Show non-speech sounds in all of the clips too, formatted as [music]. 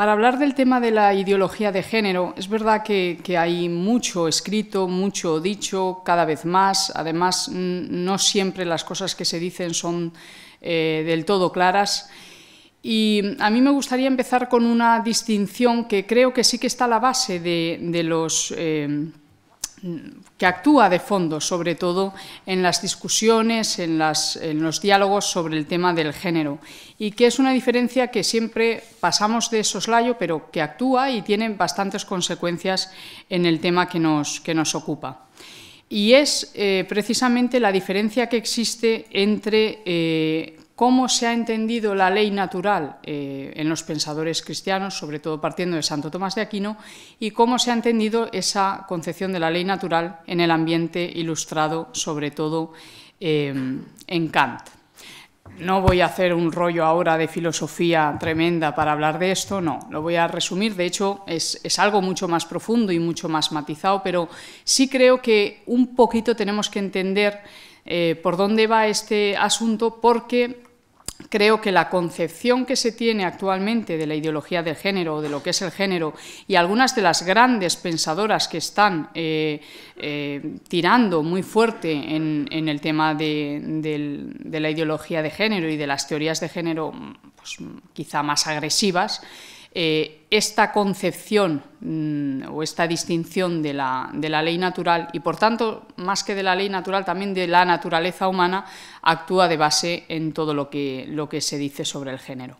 Para hablar del tema de la ideología de género, es verdad que, hay mucho escrito, mucho dicho, cada vez más. Además, no siempre las cosas que se dicen son eh, del todo claras. Y a mí me gustaría empezar con una distinción que creo que sí que está a la base de, los... Eh, que actúa de fondo, sobre todo en las discusiones, en, los diálogos sobre el tema del género, y que es una diferencia que siempre pasamos de soslayo, pero que actúa y tiene bastantes consecuencias en el tema que nos, que nos ocupa. Y es eh, precisamente la diferencia que existe entre eh, cómo se ha entendido la ley natural eh, en los pensadores cristianos, sobre todo partiendo de Santo Tomás de Aquino, y cómo se ha entendido esa concepción de la ley natural en el ambiente ilustrado, sobre todo eh, en Kant. No voy a hacer un rollo ahora de filosofía tremenda para hablar de esto, no, lo voy a resumir, de hecho es, algo mucho más profundo y mucho más matizado, pero sí creo que un poquito tenemos que entender eh, por dónde va este asunto porque creo que la concepción que se tiene actualmente de la ideología del género o de lo que es el género y algunas de las grandes pensadoras que están eh, eh, tirando muy fuerte en, el tema de, la ideología de género y de las teorías de género pues, quizá más agresivas, eh, esta concepción mm, o esta distinción de la, ley natural y, por tanto, más que de la ley natural, también de la naturaleza humana, actúa de base en todo lo que, lo que se dice sobre el género.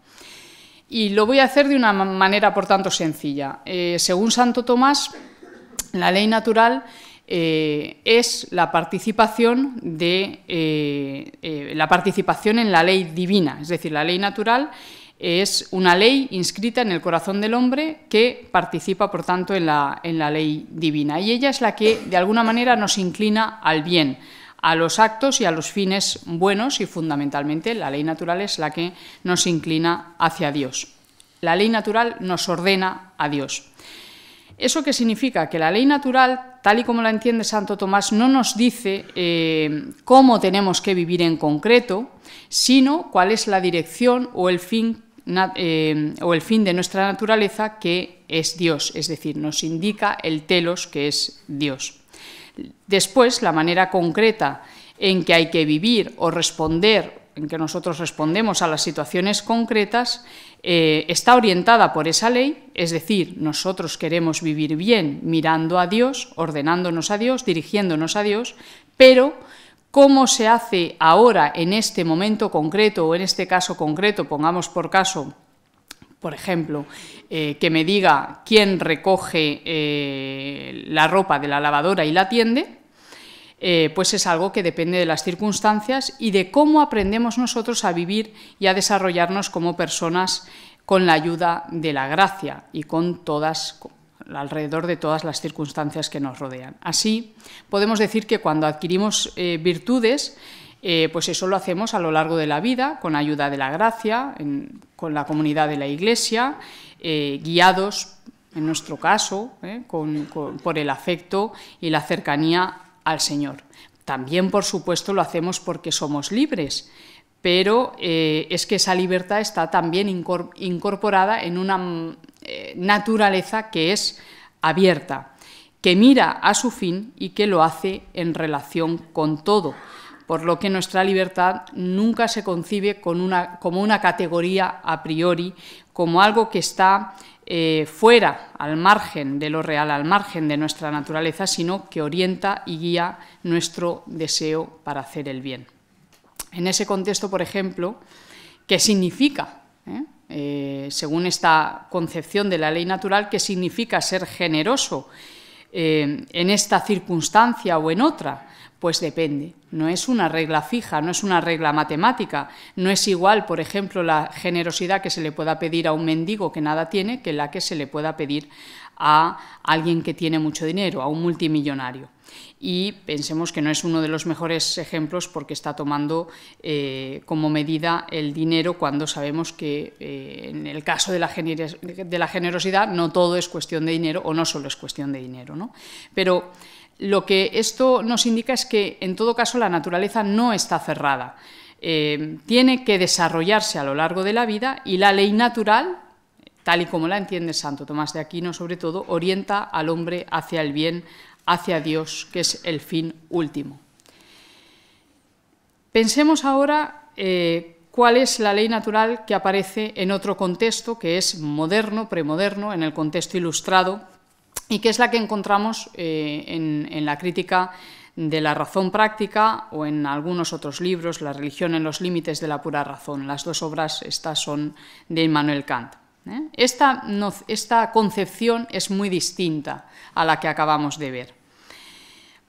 Y lo voy a hacer de una manera, por tanto, sencilla. Eh, según Santo Tomás, la ley natural eh, es la participación de la participación en la ley divina, es decir, la ley natural es una ley inscrita en el corazón del hombre que participa, por tanto, en la, en la ley divina. Y ella es la que, de alguna manera, nos inclina al bien, a los actos y a los fines buenos y, fundamentalmente, la ley natural es la que nos inclina hacia Dios. La ley natural nos ordena a Dios. ¿Eso qué significa? Que la ley natural, tal y como la entiende Santo Tomás, no nos dice eh, cómo tenemos que vivir en concreto, sino cuál es la dirección o el fin eh, o el fin de nuestra naturaleza que es Dios, es decir, nos indica el telos que es Dios. Después, la manera concreta en que hay que vivir o responder, en que nosotros respondemos a las situaciones concretas, eh, está orientada por esa ley, es decir, nosotros queremos vivir bien mirando a Dios, ordenándonos a Dios, dirigiéndonos a Dios, pero cómo se hace ahora en este momento concreto o en este caso concreto, pongamos por caso, por ejemplo, eh, que me diga quién recoge eh, la ropa de la lavadora y la tiende, eh, pues es algo que depende de las circunstancias y de cómo aprendemos nosotros a vivir y a desarrollarnos como personas con la ayuda de la gracia y con todas alrededor de todas las circunstancias que nos rodean. Así, podemos decir que cuando adquirimos eh, virtudes, eh, pues eso lo hacemos a lo largo de la vida, con ayuda de la gracia, con la comunidad de la Iglesia, eh, guiados, en nuestro caso, por el afecto y la cercanía al Señor. También, por supuesto, lo hacemos porque somos libres, pero es que esa libertad está también incorporada en una eh, naturaleza que es abierta, que mira a su fin y que lo hace en relación con todo, por lo que nuestra libertad nunca se concibe como una categoría a priori, como algo que está eh, fuera, al margen de lo real, al margen de nuestra naturaleza, sino que orienta y guía nuestro deseo para hacer el bien. En ese contexto, por ejemplo, ¿qué significa? ¿Eh? Eh, según esta concepción de la ley natural, que significa ser generoso eh, en esta circunstancia o en otra. Pues depende, no es una regla fija, no es una regla matemática, no es igual, por ejemplo, la generosidad que se le pueda pedir a un mendigo que nada tiene que la que se le pueda pedir a alguien que tiene mucho dinero, a un multimillonario. Y pensemos que no es uno de los mejores ejemplos porque está tomando eh, como medida el dinero cuando sabemos que eh, en el caso de la, generosidad no todo es cuestión de dinero o no solo es cuestión de dinero. Pero lo que esto nos indica es que en todo caso la naturaleza no está cerrada. Eh, tiene que desarrollarse a lo largo de la vida y la ley natural, tal y como la entiende Santo Tomás de Aquino sobre todo, orienta al hombre hacia el bien, hacia Dios, que es el fin último. Pensemos ahora eh, cuál es la ley natural que aparece en otro contexto, que es moderno, premoderno, en el contexto ilustrado, y que es la que encontramos eh, en, la crítica de la razón práctica o en algunos otros libros, La religión en los límites de la pura razón. Las dos obras, estas son de Immanuel Kant. ¿eh? Esta, esta concepción es muy distinta a la que acabamos de ver.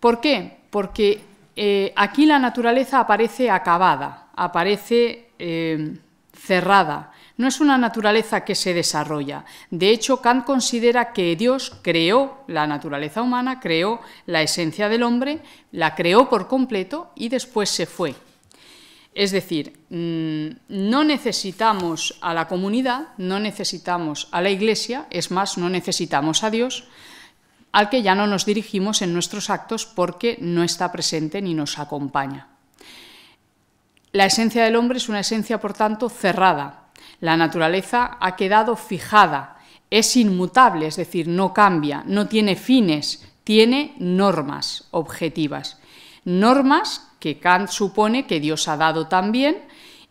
¿Por qué? Porque eh, aquí la naturaleza aparece acabada, aparece eh, cerrada. No es una naturaleza que se desarrolla. De hecho, Kant considera que Dios creó la naturaleza humana, creó la esencia del hombre, la creó por completo y después se fue. Es decir, mm, no necesitamos a la comunidad, no necesitamos a la iglesia, es más, no necesitamos a Dios, al que ya no nos dirigimos en nuestros actos porque no está presente ni nos acompaña. La esencia del hombre es una esencia, por tanto, cerrada. La naturaleza ha quedado fijada, es inmutable, es decir, no cambia, no tiene fines, tiene normas objetivas. Normas que Kant supone que Dios ha dado también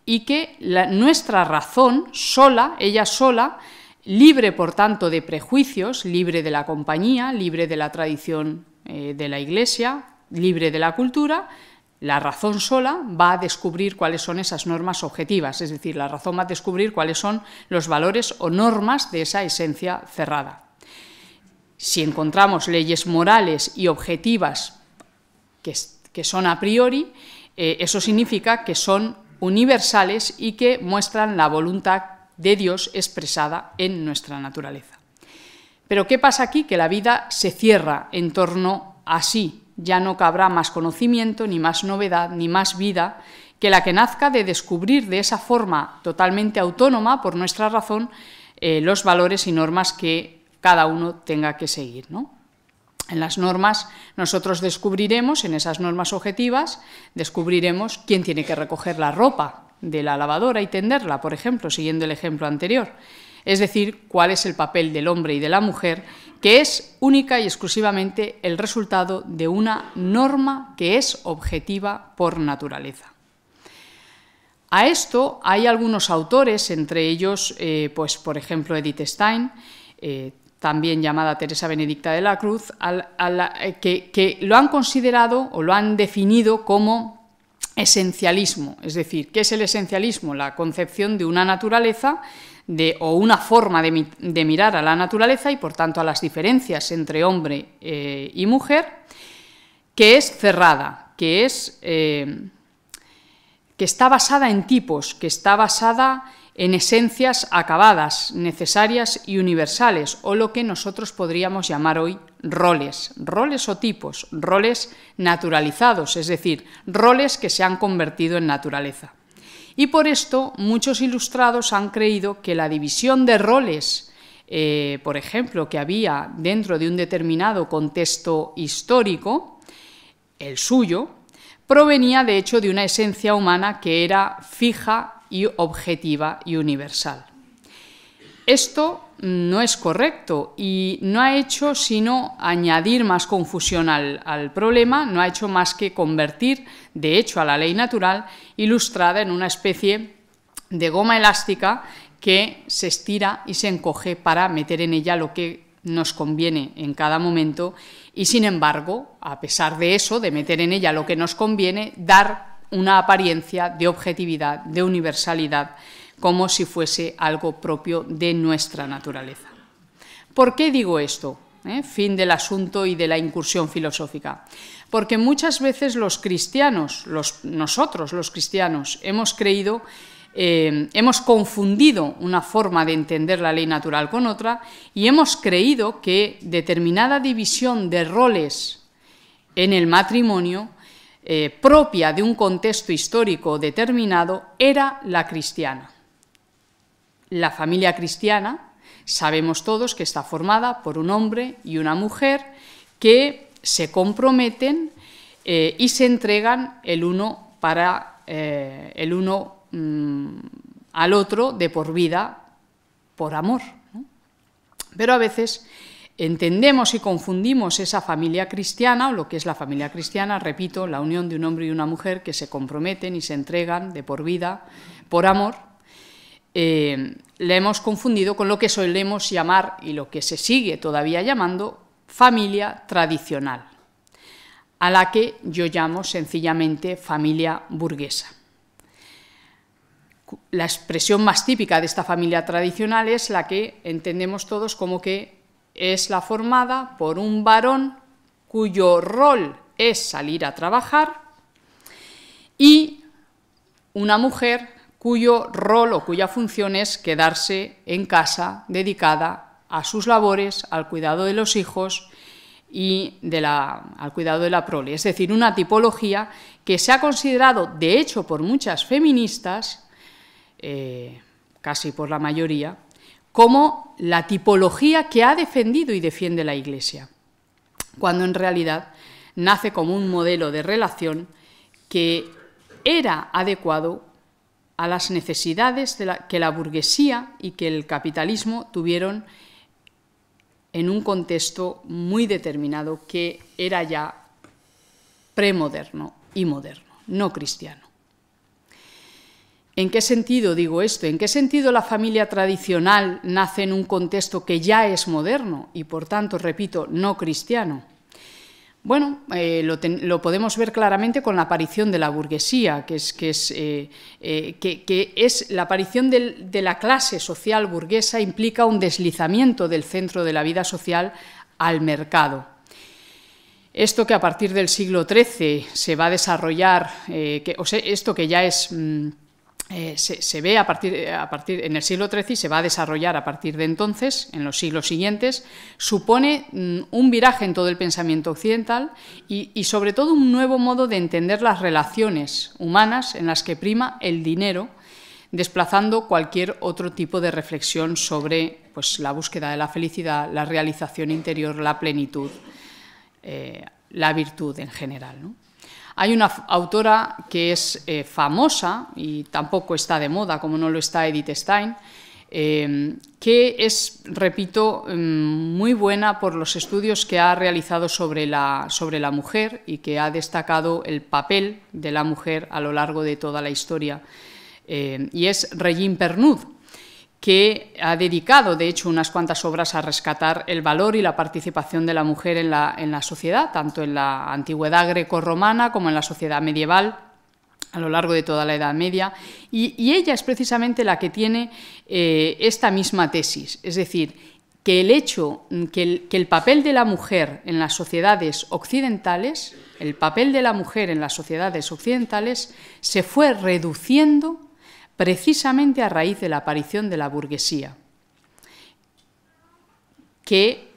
y que nuestra razón sola, ella sola, libre, por tanto, de prejuicios, libre de la compañía, libre de la tradición eh, de la Iglesia, libre de la cultura, la razón sola va a descubrir cuáles son esas normas objetivas, es decir, la razón va a descubrir cuáles son los valores o normas de esa esencia cerrada. Si encontramos leyes morales y objetivas que, son a priori, eh, eso significa que son universales y que muestran la voluntad de Dios expresada en nuestra naturaleza. Pero ¿qué pasa aquí? Que la vida se cierra en torno a sí, ya no cabrá más conocimiento, ni más novedad, ni más vida que la que nazca de descubrir de esa forma totalmente autónoma por nuestra razón eh, los valores y normas que cada uno tenga que seguir. En las normas nosotros descubriremos, en esas normas objetivas, descubriremos quién tiene que recoger la ropa, de la lavadora y tenderla, por ejemplo, siguiendo el ejemplo anterior. Es decir, cuál es el papel del hombre y de la mujer, que es única y exclusivamente el resultado de una norma que es objetiva por naturaleza. A esto hay algunos autores, entre ellos, eh, pues, por ejemplo, Edith Stein, eh, también llamada Teresa Benedicta de la Cruz, eh, que lo han considerado o lo han definido como esencialismo, es decir, ¿qué es el esencialismo? La concepción de una naturaleza o una forma de, mirar a la naturaleza y por tanto a las diferencias entre hombre eh, y mujer, que es cerrada, que, es, eh, que está basada en tipos, que está basada en esencias acabadas, necesarias y universales, o lo que nosotros podríamos llamar hoy roles, roles o tipos, roles naturalizados, es decir, roles que se han convertido en naturaleza. Y por esto muchos ilustrados han creído que la división de roles, eh, por ejemplo, que había dentro de un determinado contexto histórico, el suyo, provenía de hecho de una esencia humana que era fija y objetiva y universal. Esto no es correcto y no ha hecho sino añadir más confusión al, problema, no ha hecho más que convertir, de hecho, a la ley natural ilustrada en una especie de goma elástica que se estira y se encoge para meter en ella lo que nos conviene en cada momento y sin embargo, a pesar de eso, de meter en ella lo que nos conviene, dar una apariencia de objetividad, de universalidad, como si fuese algo propio de nuestra naturaleza. ¿Por qué digo esto? ¿Eh? Fin del asunto y de la incursión filosófica. Porque muchas veces los cristianos, nosotros los cristianos, hemos creído eh, hemos confundido una forma de entender la ley natural con otra y hemos creído que determinada división de roles en el matrimonio eh, propia de un contexto histórico determinado era la cristiana. La familia cristiana sabemos todos que está formada por un hombre y una mujer que se comprometen eh, y se entregan el uno para eh, el uno mm, al otro de por vida por amor. Pero a veces entendemos y confundimos esa familia cristiana, o lo que es la familia cristiana, repito, la unión de un hombre y una mujer que se comprometen y se entregan de por vida, por amor, eh, la hemos confundido con lo que solemos llamar y lo que se sigue todavía llamando familia tradicional, a la que yo llamo sencillamente familia burguesa. La expresión más típica de esta familia tradicional es la que entendemos todos como que es la formada por un varón cuyo rol es salir a trabajar y una mujer cuyo rol o cuya función es quedarse en casa dedicada a sus labores, al cuidado de los hijos y al cuidado de la prole. Es decir, una tipología que se ha considerado, de hecho, por muchas feministas, eh, casi por la mayoría, como la tipología que ha defendido y defiende la Iglesia, cuando en realidad nace como un modelo de relación que era adecuado a las necesidades que la burguesía y que el capitalismo tuvieron en un contexto muy determinado que era ya premoderno y moderno, no cristiano. ¿En qué sentido digo esto? ¿En qué sentido la familia tradicional nace en un contexto que ya es moderno y, por tanto, repito, no cristiano? Bueno, eh, lo, podemos ver claramente con la aparición de la burguesía, que es, que es, eh, eh, que, es la aparición de la clase social burguesa implica un deslizamiento del centro de la vida social al mercado. Esto que a partir del siglo XIII se va a desarrollar, que, o sea, esto que ya es... Mm, eh, se, ve eh, a partir, en el siglo XIII y se va a desarrollar a partir de entonces, en los siglos siguientes, supone mm, un viraje en todo el pensamiento occidental y, sobre todo un nuevo modo de entender las relaciones humanas en las que prima el dinero, desplazando cualquier otro tipo de reflexión sobre pues, la búsqueda de la felicidad, la realización interior, la plenitud, eh, la virtud en general. ¿no? Hay una autora que es eh, famosa y tampoco está de moda, como no lo está Edith Stein, eh, que es, repito, mm, muy buena por los estudios que ha realizado sobre la, sobre la mujer y que ha destacado el papel de la mujer a lo largo de toda la historia. Eh, y es Regine Pernud, que ha dedicado, de hecho, unas cuantas obras a rescatar el valor y la participación de la mujer en la, en la sociedad, tanto en la antigüedad romana como en la sociedad medieval a lo largo de toda la Edad Media, y, ella es precisamente la que tiene eh, esta misma tesis, es decir, que el hecho, que que el, papel de la mujer en las sociedades occidentales, el papel de la mujer en las sociedades occidentales se fue reduciendo precisamente a raíz de la aparición de la burguesía, que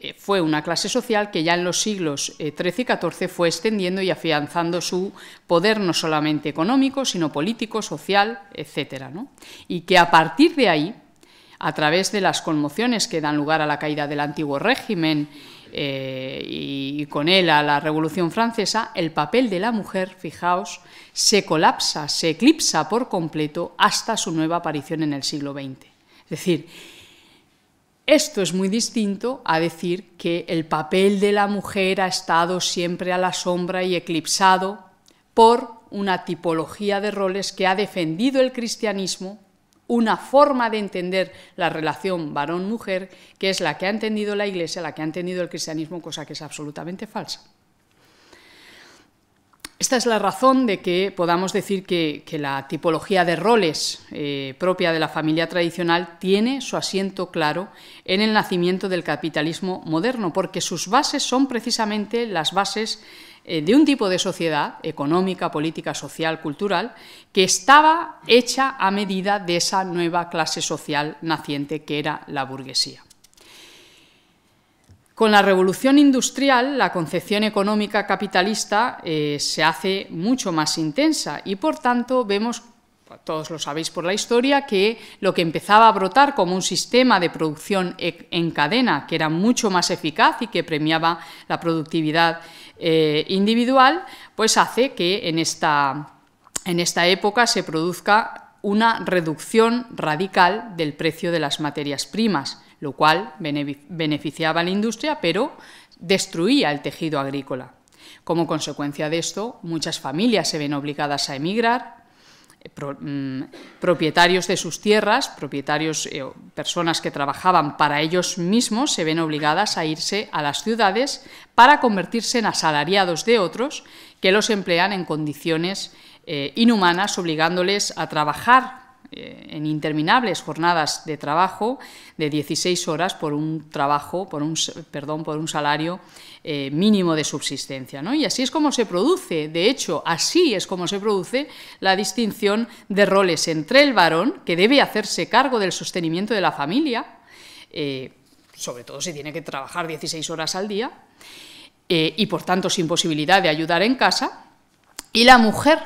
eh, fue una clase social que ya en los siglos XIII eh, y XIV fue extendiendo y afianzando su poder no solamente económico, sino político, social, etc. Y que a partir de ahí, a través de las conmociones que dan lugar a la caída del antiguo régimen eh, y, y, con él a la Revolución Francesa, el papel de la mujer, fijaos, se colapsa, se eclipsa por completo hasta su nueva aparición en el siglo XX. Es decir, esto es muy distinto a decir que el papel de la mujer ha estado siempre a la sombra y eclipsado por una tipología de roles que ha defendido el cristianismo una forma de entender la relación varón-mujer, que es la que ha entendido la Iglesia, la que ha entendido el cristianismo, cosa que es absolutamente falsa. Esta es la razón de que podamos decir que, la tipología de roles eh, propia de la familia tradicional tiene su asiento claro en el nacimiento del capitalismo moderno, porque sus bases son precisamente las bases eh, de un tipo de sociedad, económica, política, social, cultural, que estaba hecha a medida de esa nueva clase social naciente que era la burguesía. Con la revolución industrial, la concepción económica capitalista eh, se hace mucho más intensa y, por tanto, vemos, todos lo sabéis por la historia, que lo que empezaba a brotar como un sistema de producción e, en cadena, que era mucho más eficaz y que premiaba la productividad eh, individual, pues hace que en esta, en esta época se produzca una reducción radical del precio de las materias primas, lo cual beneficiaba a la industria, pero destruía el tejido agrícola. Como consecuencia de esto, muchas familias se ven obligadas a emigrar, Mm, propietarios de sus tierras, propietarios, eh, personas que trabajaban para ellos mismos, se ven obligadas a irse a las ciudades para convertirse en asalariados de otros que los emplean en condiciones eh, inhumanas, obligándoles a trabajar eh, en interminables jornadas de trabajo de 16 horas por un trabajo, por un, perdón, por un salario eh, mínimo de subsistencia. Y así es como se produce, de hecho, así es como se produce la distinción de roles entre el varón, que debe hacerse cargo del sostenimiento de la familia, eh, sobre todo si tiene que trabajar 16 horas al día, y por tanto sin posibilidad de ayudar en casa, y la mujer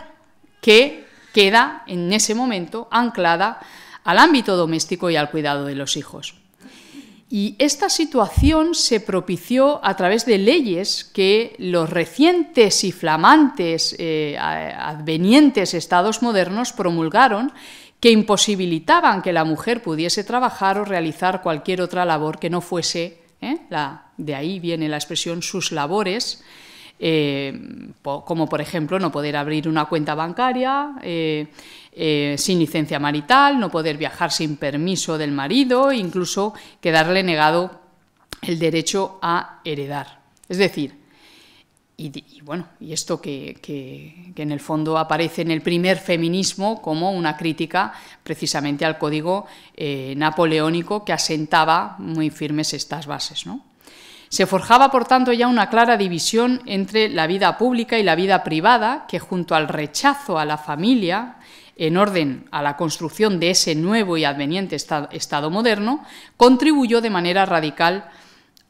que queda en ese momento anclada al ámbito doméstico y al cuidado de los hijos. Y esta situación se propició a través de leyes que los recientes y flamantes eh, advenientes estados modernos promulgaron que imposibilitaban que la mujer pudiese trabajar o realizar cualquier otra labor que no fuese, ¿eh? la, de ahí viene la expresión sus labores, eh, como por ejemplo no poder abrir una cuenta bancaria eh, eh, sin licencia marital, no poder viajar sin permiso del marido, incluso quedarle negado el derecho a heredar. Es decir, y, bueno, y esto que, en el fondo aparece en el primer feminismo como una crítica precisamente al código napoleónico que asentaba muy firmes estas bases, ¿no? Se forjaba, por tanto, ya una clara división entre la vida pública y la vida privada, que junto al rechazo a la familia, en orden a la construcción de ese nuevo y adveniente Estado moderno, contribuyó de manera radical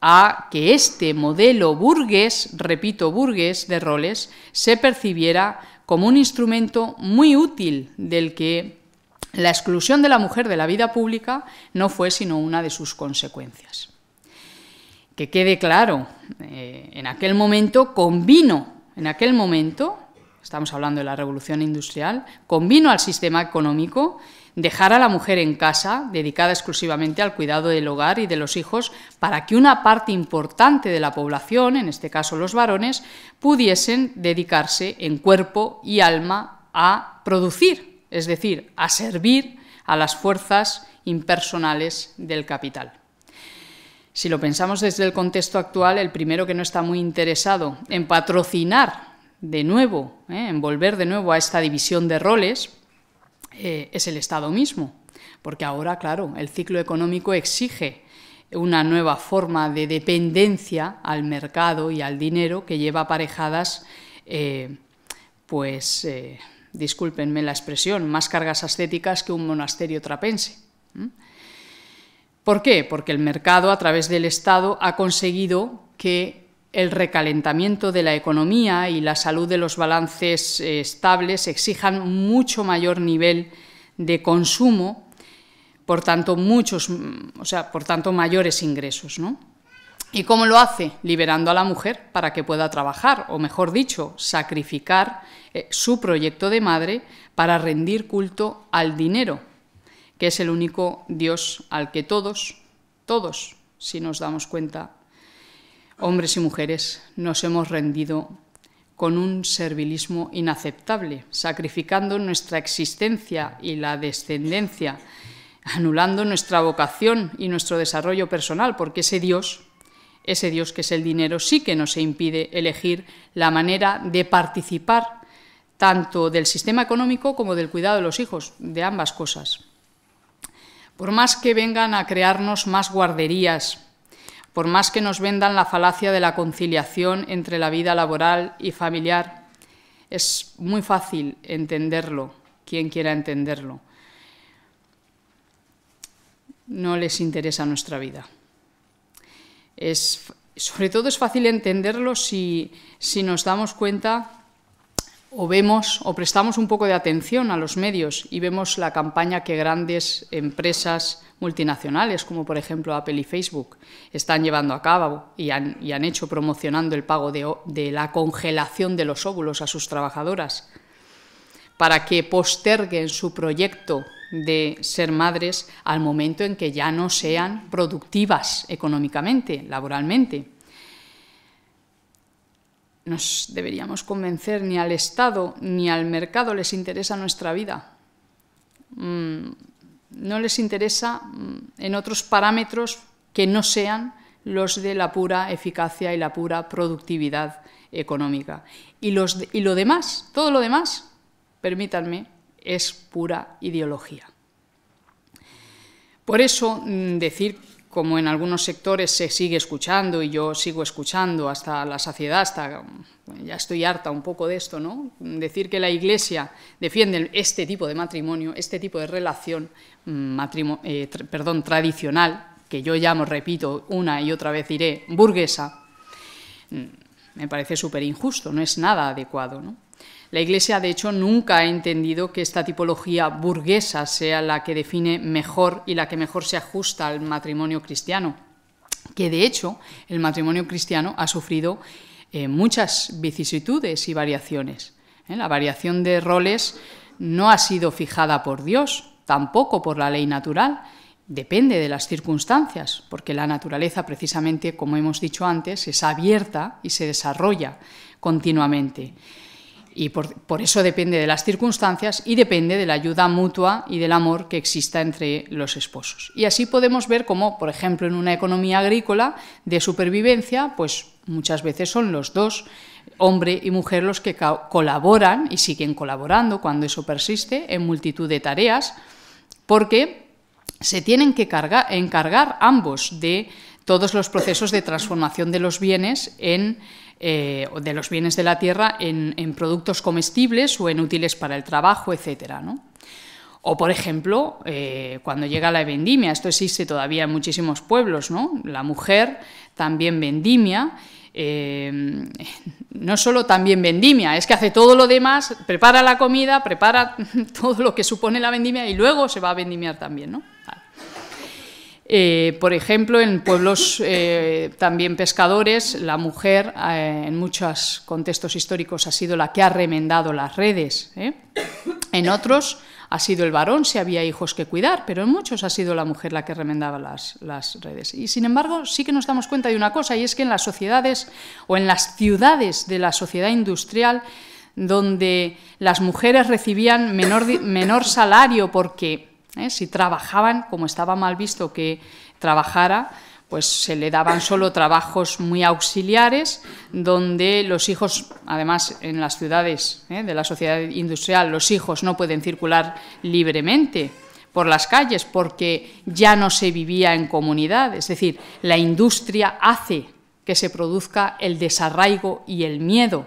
a que este modelo burgués, repito, burgués de roles, se percibiera como un instrumento muy útil del que la exclusión de la mujer de la vida pública no fue sino una de sus consecuencias que quede claro, eh, en aquel momento convino, en aquel momento, estamos hablando de la revolución industrial, convino al sistema económico dejar a la mujer en casa, dedicada exclusivamente al cuidado del hogar y de los hijos, para que una parte importante de la población, en este caso los varones, pudiesen dedicarse en cuerpo y alma a producir, es decir, a servir a las fuerzas impersonales del capital. Si lo pensamos desde el contexto actual, el primero que no está muy interesado en patrocinar de nuevo, ¿eh? en volver de nuevo a esta división de roles, eh, es el Estado mismo. Porque ahora, claro, el ciclo económico exige una nueva forma de dependencia al mercado y al dinero que lleva aparejadas, eh, pues, discúlpenme la expresión, más cargas ascéticas que un monasterio trapense. ¿Por qué? Porque el mercado a través del Estado ha conseguido que el recalentamiento de la economía y la salud de los balances eh, estables exijan mucho mayor nivel de consumo, por tanto, muchos, o sea, por tanto mayores ingresos. ¿no? ¿Y cómo lo hace? Liberando a la mujer para que pueda trabajar, o mejor dicho, sacrificar eh, su proyecto de madre para rendir culto al dinero, que es el único Dios al que todos, todos, si nos damos cuenta, hombres y mujeres, nos hemos rendido con un servilismo inaceptable, sacrificando nuestra existencia y la descendencia, anulando nuestra vocación y nuestro desarrollo personal, porque ese Dios, ese Dios que es el dinero, sí que nos impide elegir la manera de participar tanto del sistema económico como del cuidado de los hijos, de ambas cosas. Por más que vengan a crearnos más guarderías, por más que nos vendan la falacia de la conciliación entre la vida laboral y familiar, es muy fácil entenderlo, quien quiera entenderlo. No les interesa nuestra vida. sobre todo es fácil entenderlo si, si nos damos cuenta o vemos o prestamos un poco de atención a los medios y vemos la campaña que grandes empresas multinacionales, como por ejemplo Apple y Facebook, están llevando a cabo y han, hecho promocionando el pago de la congelación de los óvulos a sus trabajadoras para que posterguen su proyecto de ser madres al momento en que ya no sean productivas económicamente, laboralmente nos deberíamos convencer, ni al Estado ni al mercado les interesa nuestra vida. Mm, no les interesa mm, en otros parámetros que no sean los de la pura eficacia y la pura productividad económica. Y, los y lo demás, todo lo demás, permítanme, es pura ideología. Por eso mm, decir como en algunos sectores se sigue escuchando y yo sigo escuchando hasta la saciedad, hasta ya estoy harta un poco de esto, ¿no? Decir que la Iglesia defiende este tipo de matrimonio, este tipo de relación, mm, eh, perdón, tradicional, que yo llamo, repito, una y otra vez diré, burguesa, mm, me parece súper injusto, no es nada adecuado, ¿no? La Iglesia, de hecho, nunca ha entendido que esta tipología burguesa sea la que define mejor y la que mejor se ajusta al matrimonio cristiano, que de hecho el matrimonio cristiano ha sufrido eh, muchas vicisitudes y variaciones. ¿eh? La variación de roles no ha sido fijada por Dios, tampoco por la ley natural, depende de las circunstancias, porque la naturaleza precisamente, como hemos dicho antes, es abierta y se desarrolla continuamente. Y por, eso depende de las circunstancias y depende de la ayuda mutua y del amor que exista entre los esposos. Y así podemos ver cómo, por ejemplo, en una economía agrícola de supervivencia, pues muchas veces son los dos, hombre y mujer, los que colaboran y siguen colaborando cuando eso persiste en multitud de tareas, porque se tienen que encargar ambos de todos los procesos de transformación de los bienes eh, de la tierra en, productos comestibles o en útiles para el trabajo, etcétera, O, por ejemplo, eh, cuando llega la vendimia, esto existe todavía en muchísimos pueblos, ¿no? La mujer también vendimia, eh, [laughs] no solo también vendimia, es que hace todo lo demás, prepara la comida, prepara [laughs] todo lo que supone la vendimia y luego se va a vendimiar también, ¿no? Eh, por ejemplo, en pueblos eh, también pescadores, la mujer eh, en muchos contextos históricos ha sido la que ha remendado las redes. En otros ha sido el varón si había hijos que cuidar, pero en muchos ha sido la mujer la que remendaba las, redes. Y sin embargo, sí que nos damos cuenta de una cosa, y es que en las sociedades o en las ciudades de la sociedad industrial, donde las mujeres recibían menor salario porque ¿eh? Si trabajaban, como estaba mal visto que trabajara, pues se le daban solo trabajos muy auxiliares, donde los hijos, además en las ciudades ¿eh? de la sociedad industrial, los hijos no pueden circular libremente por las calles porque ya no se vivía en comunidad, es decir, la industria hace que se produzca el desarraigo y el miedo.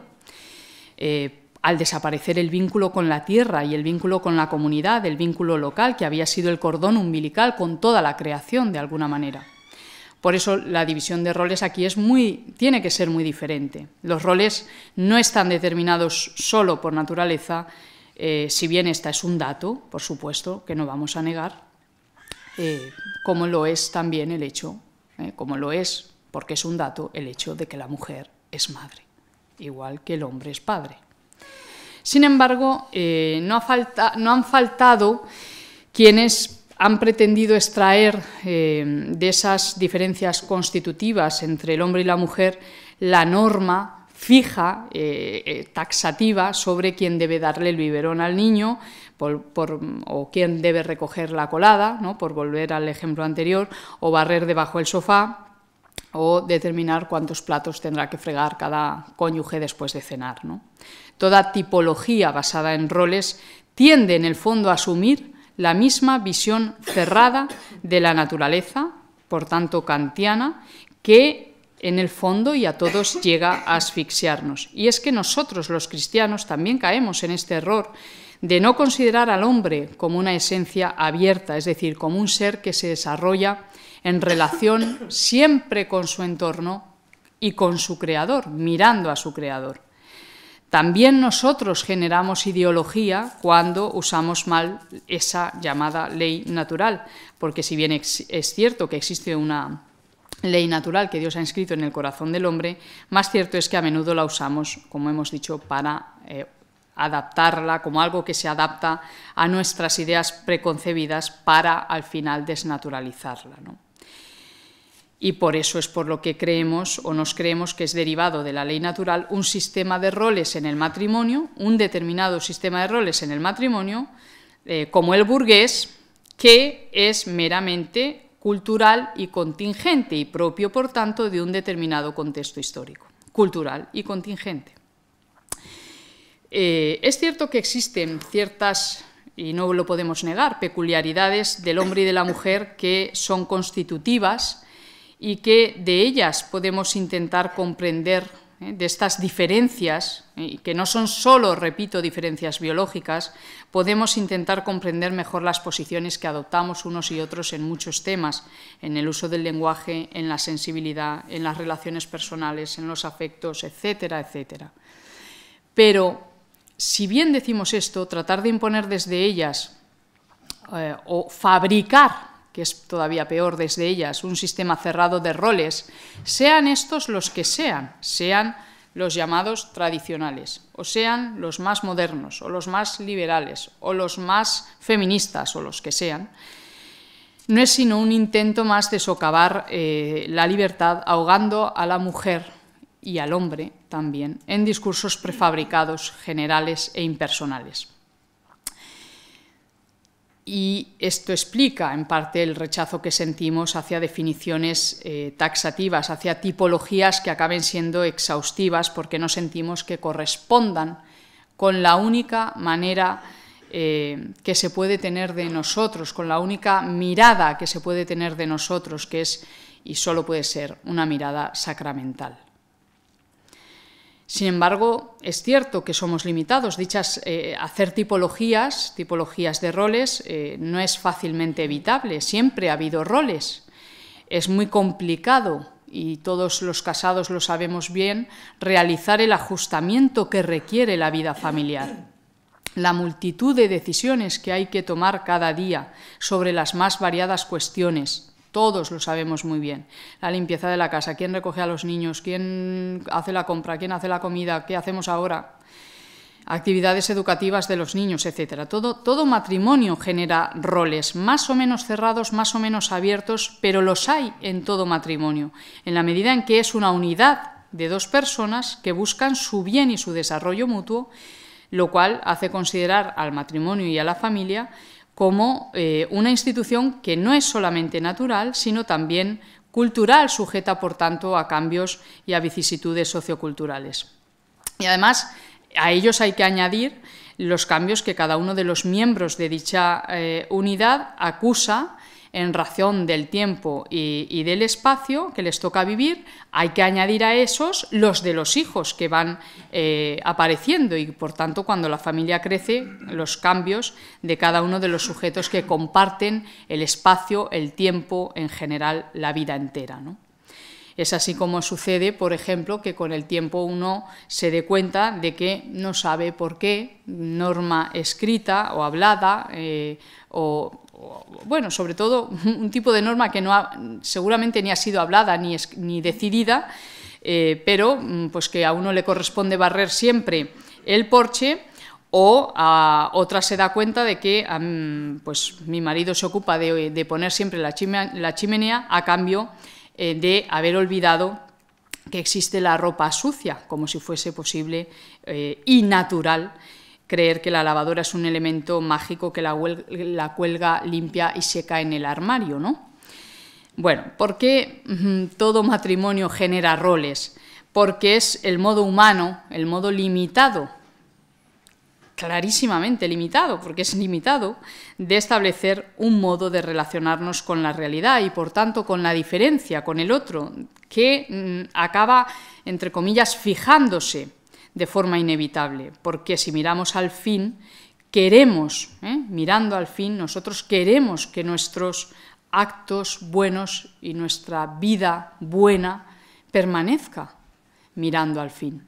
Eh, al desaparecer el vínculo con la tierra y el vínculo con la comunidad, el vínculo local, que había sido el cordón umbilical con toda la creación de alguna manera. Por eso la división de roles aquí es muy, tiene que ser muy diferente. Los roles no están determinados solo por naturaleza, eh, si bien esta es un dato, por supuesto, que no vamos a negar, eh, como lo es también el hecho, eh, como lo es, porque es un dato, el hecho de que la mujer es madre, igual que el hombre es padre. Sin embargo, eh, no, han faltado quienes han pretendido extraer eh, de esas diferencias constitutivas entre el hombre y la mujer la norma fija, eh, taxativa, sobre quién debe darle el biberón al niño o quién debe recoger la colada, por volver al ejemplo anterior, o barrer debajo del sofá, o determinar cuántos platos tendrá que fregar cada cónyuge después de cenar. Toda tipología basada en roles tiende en el fondo a asumir la misma visión cerrada de la naturaleza, por tanto kantiana, que en el fondo y a todos llega a asfixiarnos. Y es que nosotros los cristianos también caemos en este error de no considerar al hombre como una esencia abierta, es decir, como un ser que se desarrolla en relación siempre con su entorno y con su creador, mirando a su creador. También nosotros generamos ideología cuando usamos mal esa llamada ley natural, porque si bien es cierto que existe una ley natural que Dios ha inscrito en el corazón del hombre, más cierto es que a menudo la usamos, como hemos dicho, para eh, adaptarla como algo que se adapta a nuestras ideas preconcebidas para al final desnaturalizarla. ¿no? y por eso es por lo que creemos o nos creemos que es derivado de la ley natural un sistema de roles en el matrimonio, un determinado sistema de roles en el matrimonio, eh, como el burgués, que es meramente cultural y contingente y propio, por tanto, de un determinado contexto histórico, cultural y contingente. Eh, es cierto que existen ciertas y no lo podemos negar, peculiaridades del hombre y de la mujer que son constitutivas y que de ellas podemos intentar comprender, ¿eh? de estas diferencias, ¿eh? que no son solo, repito, diferencias biológicas, podemos intentar comprender mejor las posiciones que adoptamos unos y otros en muchos temas, en el uso del lenguaje, en la sensibilidad, en las relaciones personales, en los afectos, etcétera, etcétera. Pero, si bien decimos esto, tratar de imponer desde ellas eh, o fabricar que es todavía peor desde ellas, un sistema cerrado de roles, sean estos los que sean, sean los llamados tradicionales, o sean los más modernos, o los más liberales, o los más feministas, o los que sean, no es sino un intento más de socavar eh, la libertad, ahogando a la mujer y al hombre también en discursos prefabricados, generales e impersonales. Y esto explica en parte el rechazo que sentimos hacia definiciones eh, taxativas, hacia tipologías que acaben siendo exhaustivas porque no sentimos que correspondan con la única manera eh, que se puede tener de nosotros, con la única mirada que se puede tener de nosotros, que es y solo puede ser una mirada sacramental. Sin embargo, es cierto que somos limitados. Dichas, eh, hacer tipologías, tipologías de roles, eh, no es fácilmente evitable. Siempre ha habido roles. Es muy complicado, y todos los casados lo sabemos bien, realizar el ajustamiento que requiere la vida familiar. La multitud de decisiones que hay que tomar cada día sobre las más variadas cuestiones, todos lo sabemos muy bien. La limpieza de la casa, quién recoge a los niños, quién hace la compra, quién hace la comida, qué hacemos ahora, actividades educativas de los niños, etcétera. Todo, todo matrimonio genera roles, más o menos cerrados, más o menos abiertos, pero los hay en todo matrimonio, en la medida en que es una unidad de dos personas que buscan su bien y su desarrollo mutuo, lo cual hace considerar al matrimonio y a la familia como eh, una institución que no es solamente natural, sino también cultural, sujeta, por tanto, a cambios y a vicisitudes socioculturales. Y además, a ellos hay que añadir los cambios que cada uno de los miembros de dicha eh, unidad acusa en razón del tiempo y, del espacio que les toca vivir, hay que añadir a esos los de los hijos que van eh, apareciendo y, por tanto, cuando la familia crece, los cambios de cada uno de los sujetos que comparten el espacio, el tiempo, en general, la vida entera. ¿no? Es así como sucede, por ejemplo, que con el tiempo uno se dé cuenta de que no sabe por qué norma escrita o hablada eh, o bueno, sobre todo [laughs] un tipo de norma que no seguramente ni ha sido hablada ni, decidida, eh, pero mm, pues que a uno le corresponde barrer siempre el porche o a otra se da cuenta de que pues, mi marido se ocupa de, poner siempre la, chimenea a cambio eh, de haber olvidado que existe la ropa sucia, como si fuese posible eh, y natural creer que la lavadora es un elemento mágico que la, cuelga limpia y seca en el armario, ¿no? Bueno, ¿por qué todo matrimonio genera roles? Porque es el modo humano, el modo limitado, clarísimamente limitado, porque es limitado, de establecer un modo de relacionarnos con la realidad y por tanto con la diferencia, con el otro, que mm, acaba, entre comillas, fijándose de forma inevitable, porque si miramos al fin, queremos, ¿eh? mirando al fin, nosotros queremos que nuestros actos buenos y nuestra vida buena permanezca mirando al fin.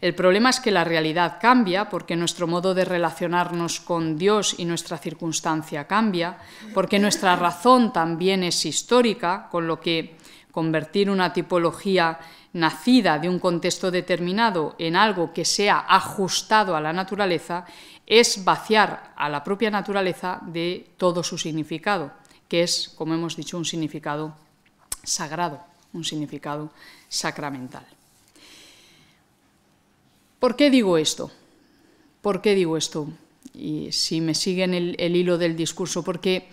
El problema es que la realidad cambia porque nuestro modo de relacionarnos con Dios y nuestra circunstancia cambia, porque nuestra razón también es histórica, con lo que convertir una tipología nacida de un contexto determinado en algo que sea ajustado a la naturaleza es vaciar a la propia naturaleza de todo su significado, que es, como hemos dicho, un significado sagrado, un significado sacramental. ¿Por qué digo esto? ¿Por qué digo esto? Y si me siguen el, hilo del discurso, porque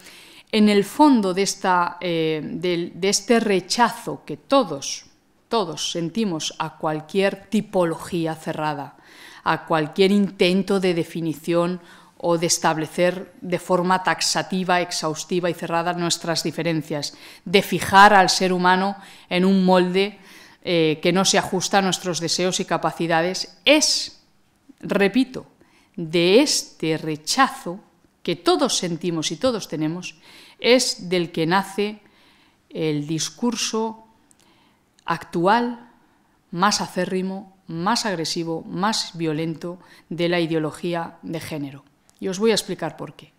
en el fondo eh, de, este rechazo que todos, todos sentimos a cualquier tipología cerrada, a cualquier intento de definición o de establecer de forma taxativa, exhaustiva y cerrada nuestras diferencias, de fijar al ser humano en un molde eh, que no se ajusta a nuestros deseos y capacidades, es, repito, de este rechazo que todos sentimos y todos tenemos, es del que nace el discurso actual más acérrimo, más agresivo, más violento de la ideología de género. Y os voy a explicar por qué.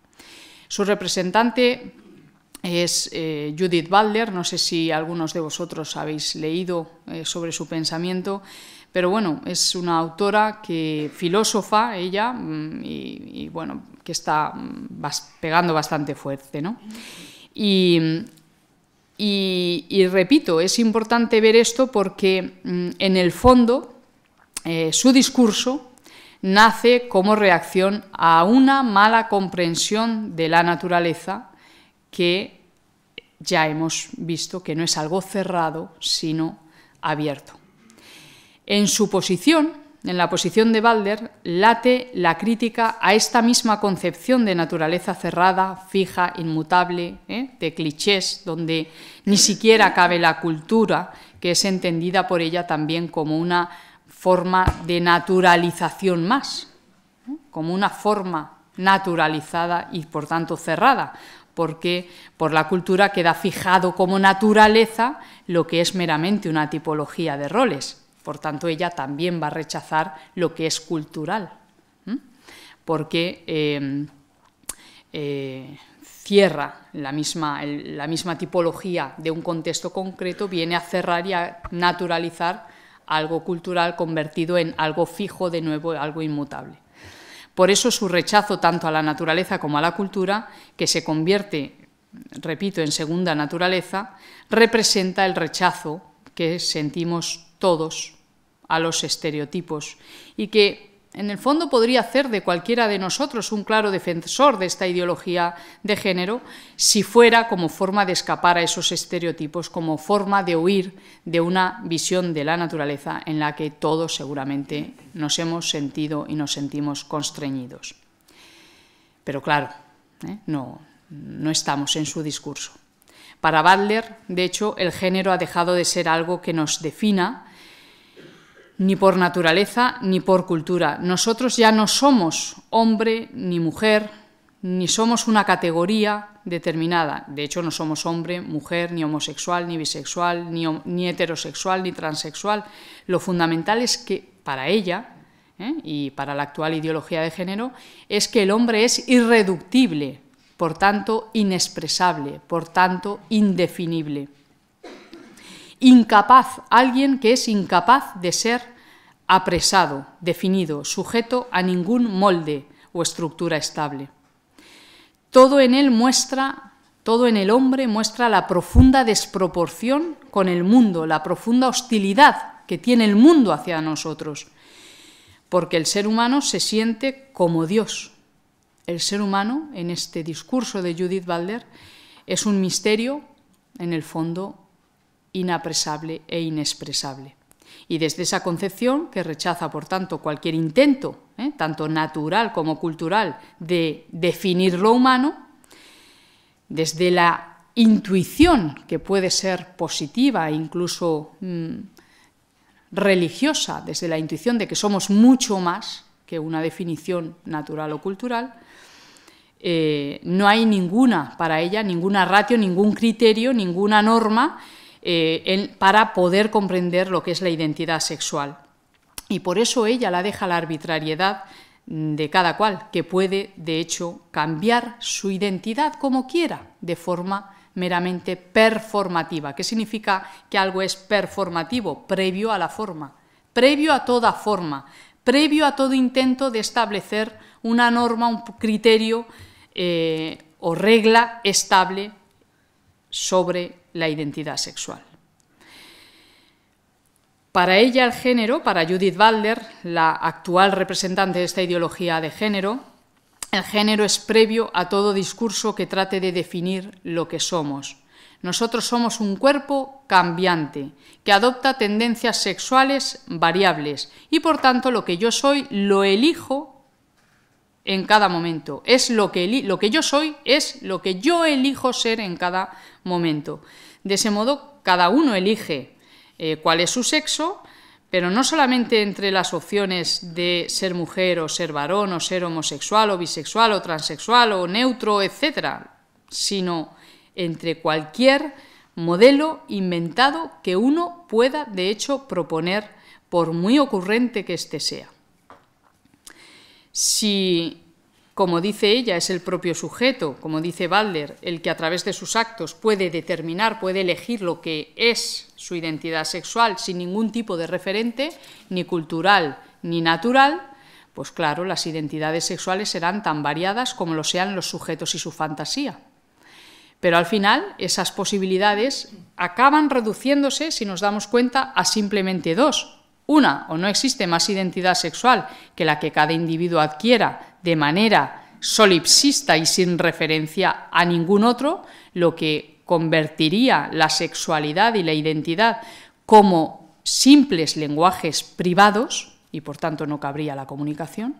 Su representante es eh, Judith Butler, no sé si algunos de vosotros habéis leído eh, sobre su pensamiento. Pero bueno, es una autora que, filósofa ella, mm, y, bueno, que está mm, pegando bastante fuerte, ¿no? Y, repito, es importante ver esto porque mm, en el fondo eh, su discurso nace como reacción a una mala comprensión de la naturaleza que ya hemos visto que no es algo cerrado, sino abierto. En su posición, en la posición de Balder, late la crítica a esta misma concepción de naturaleza cerrada, fija, inmutable, ¿eh? de clichés, donde ni siquiera cabe la cultura, que es entendida por ella también como una forma de naturalización más, como una forma naturalizada y por tanto cerrada, porque por la cultura queda fijado como naturaleza lo que es meramente una tipología de roles, por tanto, ella también va a rechazar lo que es cultural, porque em, eh, cierra la misma, la misma tipología de un contexto concreto, viene a cerrar y a naturalizar algo cultural convertido en algo fijo, de nuevo, algo inmutable. Por eso su rechazo tanto a la naturaleza como a la cultura, que se convierte, repito, en segunda naturaleza, representa el rechazo que sentimos todos a los estereotipos y que en el fondo podría hacer de cualquiera de nosotros un claro defensor de esta ideología de género si fuera como forma de escapar a esos estereotipos, como forma de huir de una visión de la naturaleza en la que todos seguramente nos hemos sentido y nos sentimos constreñidos. Pero claro, ¿eh? no, no estamos en su discurso. Para Butler, de hecho, el género ha dejado de ser algo que nos defina, ni por naturaleza ni por cultura. Nosotros ya no somos hombre ni mujer, ni somos una categoría determinada. De hecho, no somos hombre, mujer, ni homosexual, ni bisexual, ni, heterosexual, ni transexual. Lo fundamental es que para ella ¿eh? y para la actual ideología de género es que el hombre es irreductible, por tanto inexpresable, por tanto indefinible incapaz, alguien que es incapaz de ser apresado, definido, sujeto a ningún molde o estructura estable. Todo en él muestra, todo en el hombre muestra la profunda desproporción con el mundo, la profunda hostilidad que tiene el mundo hacia nosotros, porque el ser humano se siente como Dios. El ser humano, en este discurso de Judith Balder, es un misterio, en el fondo, inapresable e inexpresable y desde esa concepción que rechaza, por tanto, cualquier intento, ¿eh? tanto natural como cultural, de definir lo humano, desde la intuición que puede ser positiva e incluso mm, religiosa, desde la intuición de que somos mucho más que una definición natural o cultural, eh, no hay ninguna para ella, ninguna ratio, ningún criterio, ninguna norma eh, para poder comprender lo que es la identidad sexual. Y por eso ella la deja a la arbitrariedad de cada cual, que puede, de hecho, cambiar su identidad como quiera, de forma meramente performativa. ¿Qué significa que algo es performativo? Previo a la forma, previo a toda forma, previo a todo intento de establecer una norma, un criterio eh, o regla estable sobre la identidad sexual. Para ella el género, para Judith Balder, la actual representante de esta ideología de género, el género es previo a todo discurso que trate de definir lo que somos. Nosotros somos un cuerpo cambiante, que adopta tendencias sexuales variables y por tanto lo que yo soy lo elijo en cada momento. Es lo que, lo que yo soy, es lo que yo elijo ser en cada momento. De ese modo, cada uno elige eh, cuál es su sexo, pero no solamente entre las opciones de ser mujer o ser varón o ser homosexual o bisexual o transexual o neutro, etc., sino entre cualquier modelo inventado que uno pueda de hecho proponer por muy ocurrente que éste sea si, como dice ella, es el propio sujeto, como dice Balder, el que a través de sus actos puede determinar, puede elegir lo que es su identidad sexual sin ningún tipo de referente, ni cultural ni natural, pues claro, las identidades sexuales serán tan variadas como lo sean los sujetos y su fantasía. Pero al final esas posibilidades acaban reduciéndose, si nos damos cuenta, a simplemente dos, una, o no existe más identidad sexual que la que cada individuo adquiera de manera solipsista y sin referencia a ningún otro, lo que convertiría la sexualidad y la identidad como simples lenguajes privados, y por tanto no cabría la comunicación.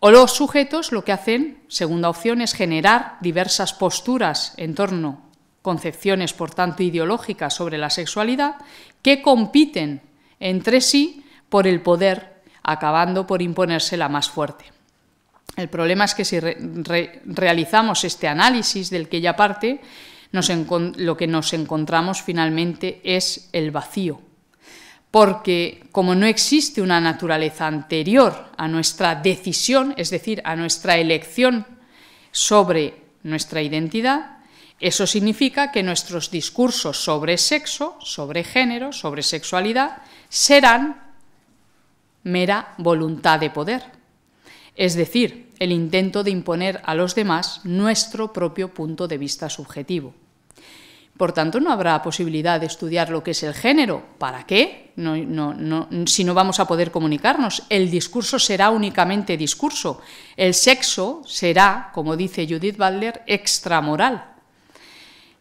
O los sujetos lo que hacen, segunda opción, es generar diversas posturas en torno, concepciones por tanto ideológicas sobre la sexualidad, que compiten entre sí por el poder, acabando por imponerse la más fuerte. El problema es que si realizamos este análisis del que ella parte, lo que nos encontramos finalmente es el vacío. Porque como no existe una naturaleza anterior a nuestra decisión, es decir, a nuestra elección sobre nuestra identidad, eso significa que nuestros discursos sobre sexo, sobre género, sobre sexualidad, serán mera voluntad de poder, es decir, el intento de imponer a los demás nuestro propio punto de vista subjetivo. Por tanto, no habrá posibilidad de estudiar lo que es el género. ¿Para qué? si no vamos a poder comunicarnos. El discurso será únicamente discurso. El sexo será, como dice Judith Butler, extramoral.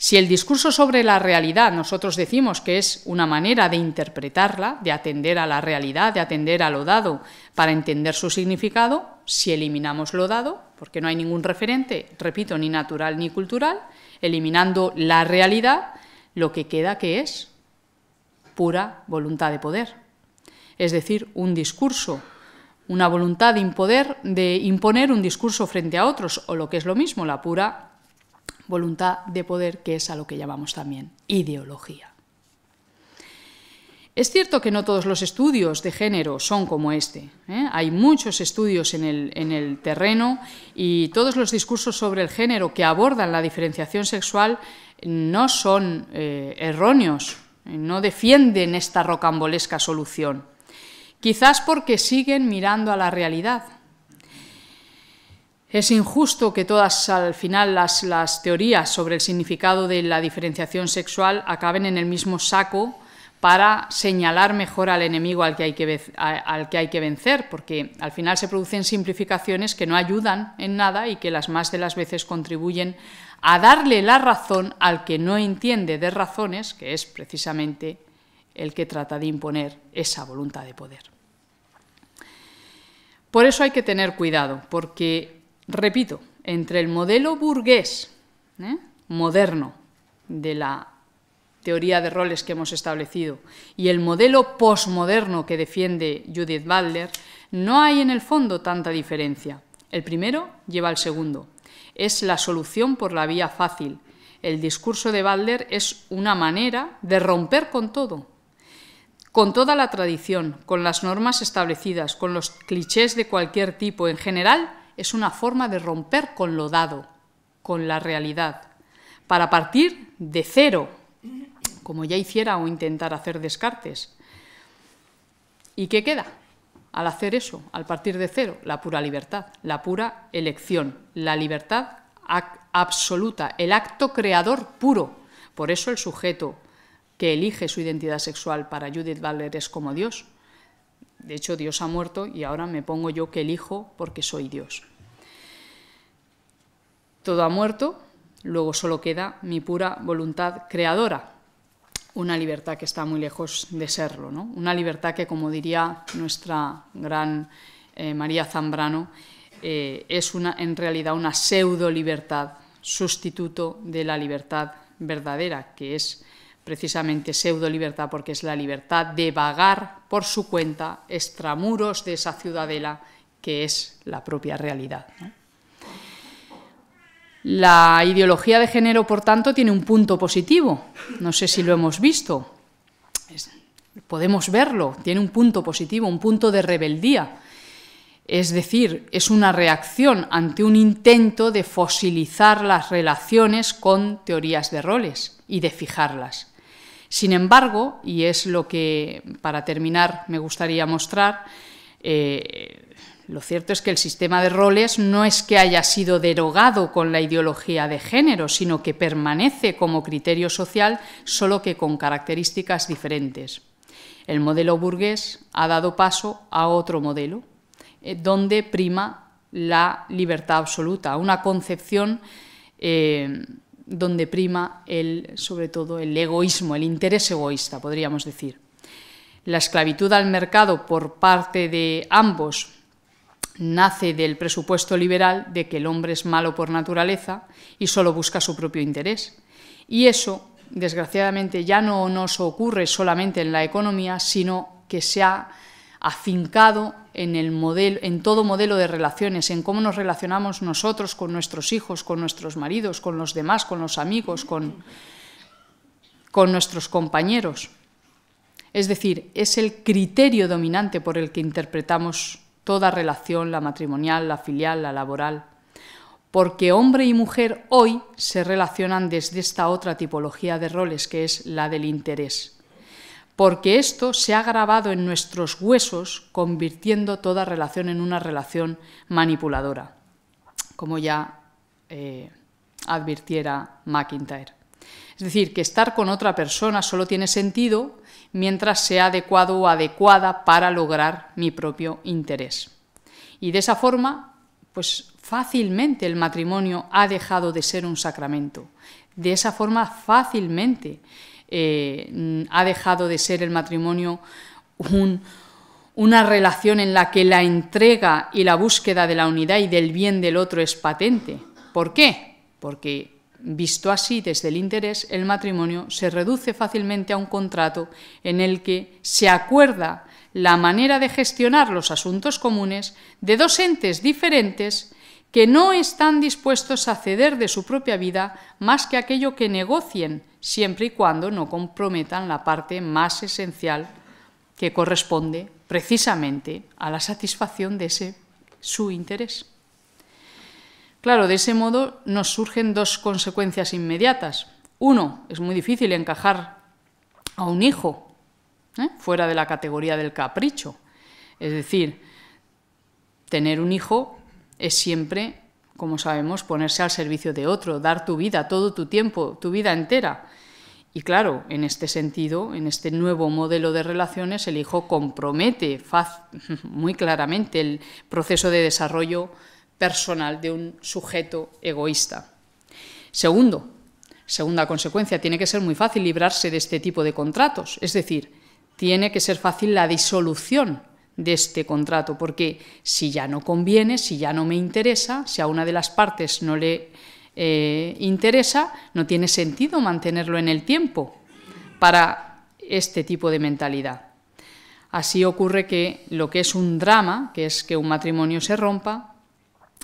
Si el discurso sobre la realidad nosotros decimos que es una manera de interpretarla, de atender a la realidad, de atender a lo dado para entender su significado, si eliminamos lo dado, porque no hay ningún referente, repito, ni natural ni cultural, eliminando la realidad, lo que queda que es pura voluntad de poder. Es decir, un discurso, una voluntad de, impoder, de imponer un discurso frente a otros, o lo que es lo mismo, la pura voluntad de poder, que es a lo que llamamos también ideología. Es cierto que no todos los estudios de género son como este. ¿eh? Hay muchos estudios en el, terreno y todos los discursos sobre el género que abordan la diferenciación sexual no son eh, erróneos, no defienden esta rocambolesca solución. Quizás porque siguen mirando a la realidad, es injusto que todas al final las, teorías sobre el significado de la diferenciación sexual acaben en el mismo saco para señalar mejor al enemigo al que, hay que, al que hay que vencer, porque al final se producen simplificaciones que no ayudan en nada y que las más de las veces contribuyen a darle la razón al que no entiende de razones, que es precisamente el que trata de imponer esa voluntad de poder. Por eso hay que tener cuidado, porque repito, entre el modelo burgués ¿eh? moderno de la teoría de roles que hemos establecido y el modelo posmoderno que defiende Judith Butler, no hay en el fondo tanta diferencia. El primero lleva al segundo. Es la solución por la vía fácil. El discurso de Butler es una manera de romper con todo, con toda la tradición, con las normas establecidas, con los clichés de cualquier tipo en general es una forma de romper con lo dado, con la realidad, para partir de cero, como ya hiciera o intentar hacer Descartes. ¿Y qué queda? Al hacer eso, al partir de cero, la pura libertad, la pura elección, la libertad absoluta, el acto creador puro. Por eso el sujeto que elige su identidad sexual para Judith Butler es como Dios. De hecho, Dios ha muerto y ahora me pongo yo que elijo porque soy Dios todo ha muerto, luego solo queda mi pura voluntad creadora. Una libertad que está muy lejos de serlo, ¿no? una libertad que, como diría nuestra gran eh, María Zambrano, eh, es una, en realidad una pseudo libertad, sustituto de la libertad verdadera, que es precisamente pseudo libertad porque es la libertad de vagar por su cuenta extramuros de esa ciudadela que es la propia realidad. ¿no? La ideología de género, por tanto, tiene un punto positivo. No sé si lo hemos visto. podemos verlo. Tiene un punto positivo, un punto de rebeldía. Es decir, es una reacción ante un intento de fosilizar las relaciones con teorías de roles y de fijarlas. Sin embargo, y es lo que para terminar me gustaría mostrar, eh, lo cierto es que el sistema de roles no es que haya sido derogado con la ideología de género, sino que permanece como criterio social, solo que con características diferentes. El modelo burgués ha dado paso a otro modelo, eh, donde prima la libertad absoluta, una concepción eh, donde prima sobre todo el egoísmo, el interés egoísta, podríamos decir. La esclavitud al mercado por parte de ambos nace del presupuesto liberal de que el hombre es malo por naturaleza y solo busca su propio interés. Y eso, desgraciadamente, ya no nos ocurre solamente en la economía, sino que se ha afincado en, todo modelo de relaciones, en cómo nos relacionamos nosotros con nuestros hijos, con nuestros maridos, con los demás, con los amigos, con, con nuestros compañeros. Es decir, es el criterio dominante por el que interpretamos toda relación, la matrimonial, la filial, la laboral, porque hombre y mujer hoy se relacionan desde esta otra tipología de roles que es la del interés, porque esto se ha grabado en nuestros huesos convirtiendo toda relación en una relación manipuladora, como ya eh, advirtiera McIntyre. Es decir, que estar con otra persona solo tiene sentido mientras sea adecuado o adecuada para lograr mi propio interés. Y de esa forma, pues fácilmente el matrimonio ha dejado de ser un sacramento. De esa forma fácilmente eh, ha dejado de ser el matrimonio una relación en la que la entrega y la búsqueda de la unidad y del bien del otro es patente. ¿Por qué? Porque Visto así desde el interés, el matrimonio se reduce fácilmente a un contrato en el que se acuerda la manera de gestionar los asuntos comunes de dos entes diferentes que no están dispuestos a ceder de su propia vida más que aquello que negocien, siempre y cuando no comprometan la parte más esencial que corresponde precisamente a la satisfacción de ese su interés. Claro, de ese modo nos surgen dos consecuencias inmediatas. Uno, es muy difícil encajar a un hijo ¿eh? fuera de la categoría del capricho. Es decir, tener un hijo es siempre, como sabemos, ponerse al servicio de otro, dar tu vida, todo tu tiempo, tu vida entera. Y claro, en este sentido, en este nuevo modelo de relaciones, el hijo compromete [laughs] muy claramente el proceso de desarrollo personal de un sujeto egoísta. Segundo, segunda consecuencia, tiene que ser muy fácil librarse de este tipo de contratos, es decir, tiene que ser fácil la disolución de este contrato, porque si ya no conviene, si ya no me interesa, si a una de las partes no le eh, interesa, no tiene sentido mantenerlo en el tiempo para este tipo de mentalidad. Así ocurre que lo que es un drama, que es que un matrimonio se rompa,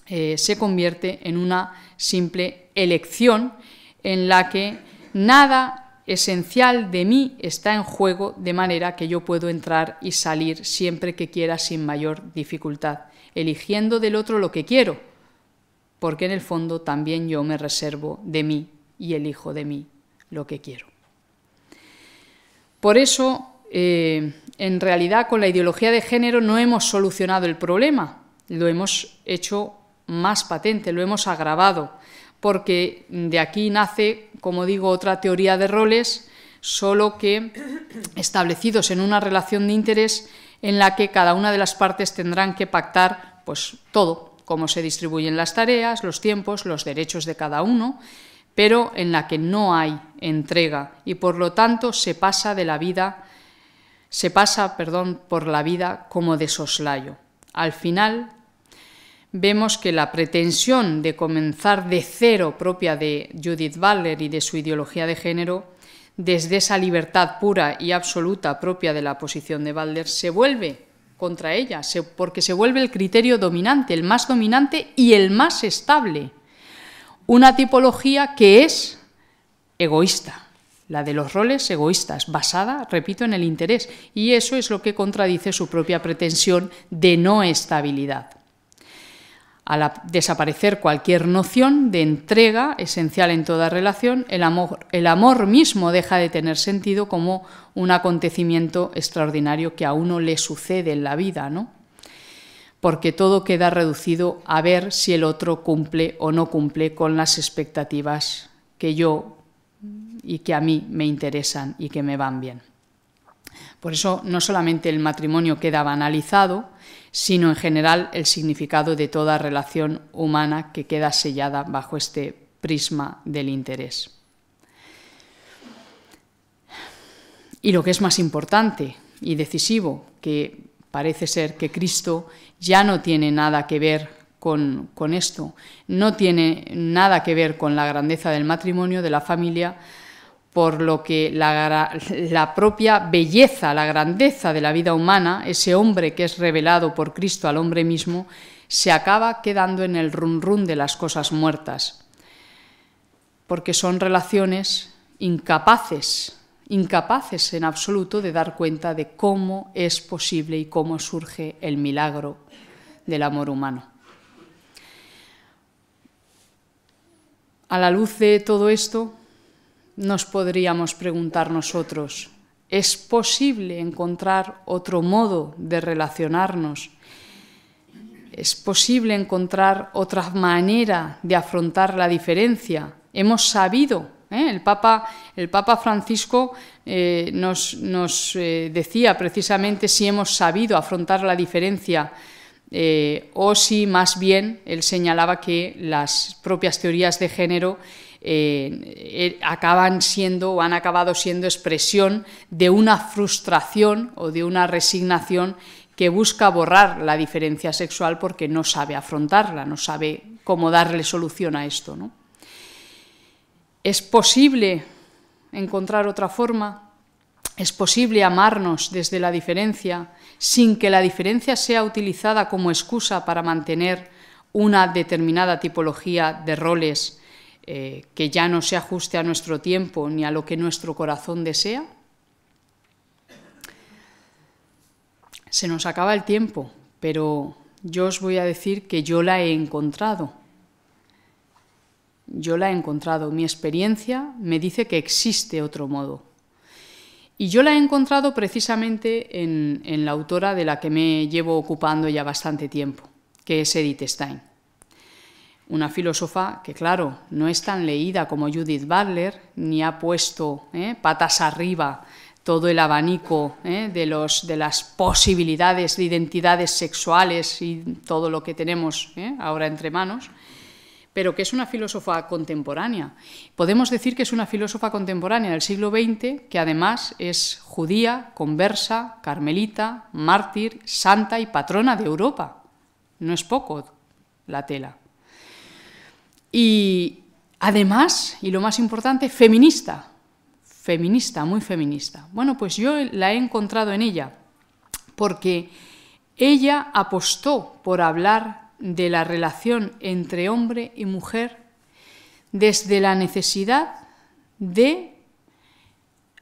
eh, se convierte en una simple elección en la que nada esencial de mí está en juego de manera que yo puedo entrar y salir siempre que quiera sin mayor dificultad, eligiendo del otro lo que quiero, porque en el fondo también yo me reservo de mí y elijo de mí lo que quiero. Por eso, eh, en realidad con la ideología de género no hemos solucionado el problema, lo hemos hecho más patente, lo hemos agravado, porque de aquí nace, como digo, otra teoría de roles, solo que [clears throat] establecidos en una relación de interés en la que cada una de las partes tendrán que pactar pues todo, cómo se distribuyen las tareas, los tiempos, los derechos de cada uno, pero en la que no hay entrega y por lo tanto se pasa de la vida se pasa, perdón, por la vida como de soslayo. Al final vemos que la pretensión de comenzar de cero propia de Judith Butler y de su ideología de género, desde esa libertad pura y absoluta propia de la posición de Butler, se vuelve contra ella, porque se vuelve el criterio dominante, el más dominante y el más estable. Una tipología que es egoísta, la de los roles egoístas, basada, repito, en el interés. Y eso es lo que contradice su propia pretensión de no estabilidad al desaparecer cualquier noción de entrega esencial en toda relación, el amor, el amor mismo deja de tener sentido como un acontecimiento extraordinario que a uno le sucede en la vida, ¿no? porque todo queda reducido a ver si el otro cumple o no cumple con las expectativas que yo y que a mí me interesan y que me van bien. Por eso no solamente el matrimonio queda banalizado, sino en general el significado de toda relación humana que queda sellada bajo este prisma del interés. Y lo que es más importante y decisivo, que parece ser que Cristo ya no tiene nada que ver con, esto, no tiene nada que ver con la grandeza del matrimonio, de la familia, por lo que la, la, propia belleza, la grandeza de la vida humana, ese hombre que es revelado por Cristo al hombre mismo, se acaba quedando en el run run de las cosas muertas, porque son relaciones incapaces, incapaces en absoluto de dar cuenta de cómo es posible y cómo surge el milagro del amor humano. A la luz de todo esto, nos podríamos preguntar nosotros, ¿es posible encontrar otro modo de relacionarnos? ¿Es posible encontrar otra manera de afrontar la diferencia? Hemos sabido, ¿eh? el, Papa, el, Papa, Francisco eh, nos, eh, decía precisamente si hemos sabido afrontar la diferencia. o si más bien él señalaba que las propias teorías de género eh, eh, acaban siendo o han acabado siendo expresión de una frustración o de una resignación que busca borrar la diferencia sexual porque no sabe afrontarla, no sabe cómo darle solución a esto. ¿Es posible encontrar otra forma? ¿Es posible amarnos desde la diferencia sin que la diferencia sea utilizada como excusa para mantener una determinada tipología de roles eh, que ya no se ajuste a nuestro tiempo ni a lo que nuestro corazón desea. Se nos acaba el tiempo, pero yo os voy a decir que yo la he encontrado. Yo la he encontrado. Mi experiencia me dice que existe otro modo. Y yo la he encontrado precisamente en, en la autora de la que me llevo ocupando ya bastante tiempo, que es Edith Stein una filósofa que, claro, no es tan leída como Judith Butler, ni ha puesto eh, patas arriba todo el abanico eh, de, las posibilidades de identidades sexuales y todo lo que tenemos eh, ahora entre manos, pero que es una filósofa contemporánea. Podemos decir que es una filósofa contemporánea del siglo XX, que además es judía, conversa, carmelita, mártir, santa y patrona de Europa. No es poco la tela. Y además, y lo más importante, feminista. Feminista, muy feminista. Bueno, pues yo la he encontrado en ella, porque ella apostó por hablar de la relación entre hombre y mujer desde la necesidad de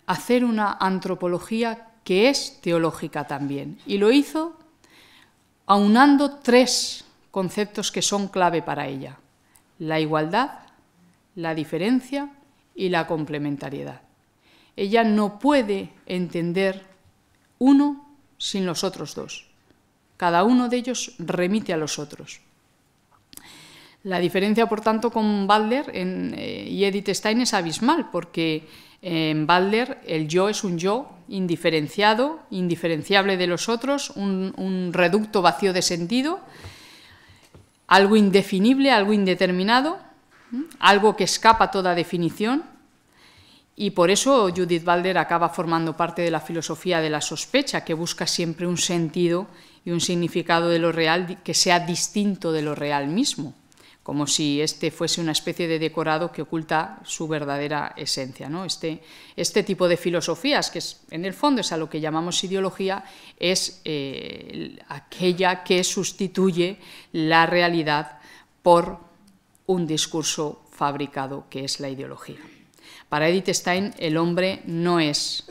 hacer una antropología que es teológica también. Y lo hizo aunando tres conceptos que son clave para ella la igualdad, la diferencia y la complementariedad. Ella no puede entender uno sin los otros dos. Cada uno de ellos remite a los otros. La diferencia, por tanto, con Balder eh, y Edith Stein es abismal, porque en Balder el yo es un yo indiferenciado, indiferenciable de los otros, un reducto vacío de sentido, algo indefinible, algo indeterminado, algo que escapa a toda definición, y por eso Judith Balder acaba formando parte de la filosofía de la sospecha, que busca siempre un sentido y un significado de lo real que sea distinto de lo real mismo como si este fuese una especie de decorado que oculta su verdadera esencia. ¿no? Este, este, tipo de filosofías, que en el fondo es a lo que llamamos ideología, es eh, aquella que sustituye la realidad por un discurso fabricado, que es la ideología. Para Edith Stein, el hombre no es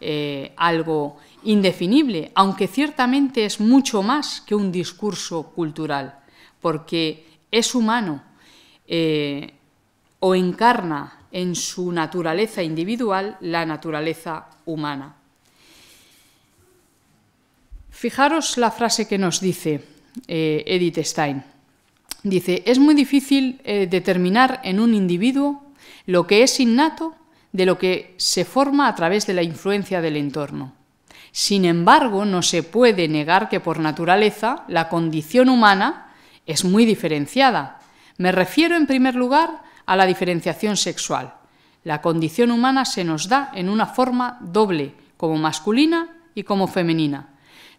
eh, algo indefinible, aunque ciertamente es mucho más que un discurso cultural, porque es humano eh, o encarna en su naturaleza individual la naturaleza humana. Fijaros la frase que nos dice eh, Edith Stein. Dice, es muy difícil eh, determinar en un individuo lo que es innato de lo que se forma a través de la influencia del entorno. Sin embargo, no se puede negar que por naturaleza la condición humana es muy diferenciada. Me refiero en primer lugar a la diferenciación sexual. La condición humana se nos da en una forma doble, como masculina y como femenina.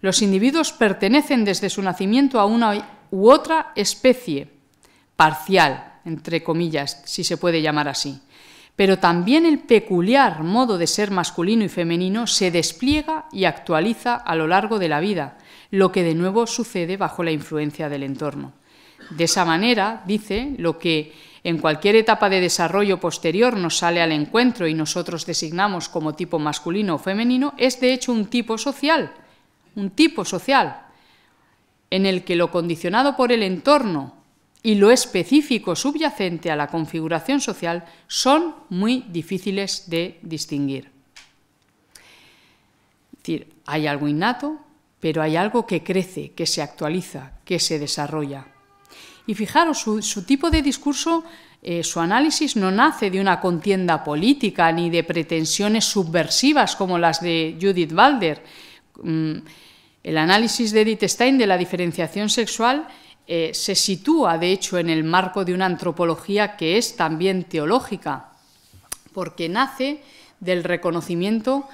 Los individuos pertenecen desde su nacimiento a una u otra especie, parcial, entre comillas, si se puede llamar así. Pero también el peculiar modo de ser masculino y femenino se despliega y actualiza a lo largo de la vida, lo que de nuevo sucede bajo la influencia del entorno. De esa manera, dice, lo que en cualquier etapa de desarrollo posterior nos sale al encuentro y nosotros designamos como tipo masculino o femenino es de hecho un tipo social, un tipo social, en el que lo condicionado por el entorno y lo específico subyacente a la configuración social son muy difíciles de distinguir. Es decir, hay algo innato, pero hay algo que crece, que se actualiza, que se desarrolla. Y fijaros, su, tipo de discurso, eh, su análisis no nace de una contienda política ni de pretensiones subversivas como las de Judith Balder. Mm, el análisis de Edith Stein de la diferenciación sexual eh, se sitúa, de hecho, en el marco de una antropología que es también teológica, porque nace del reconocimiento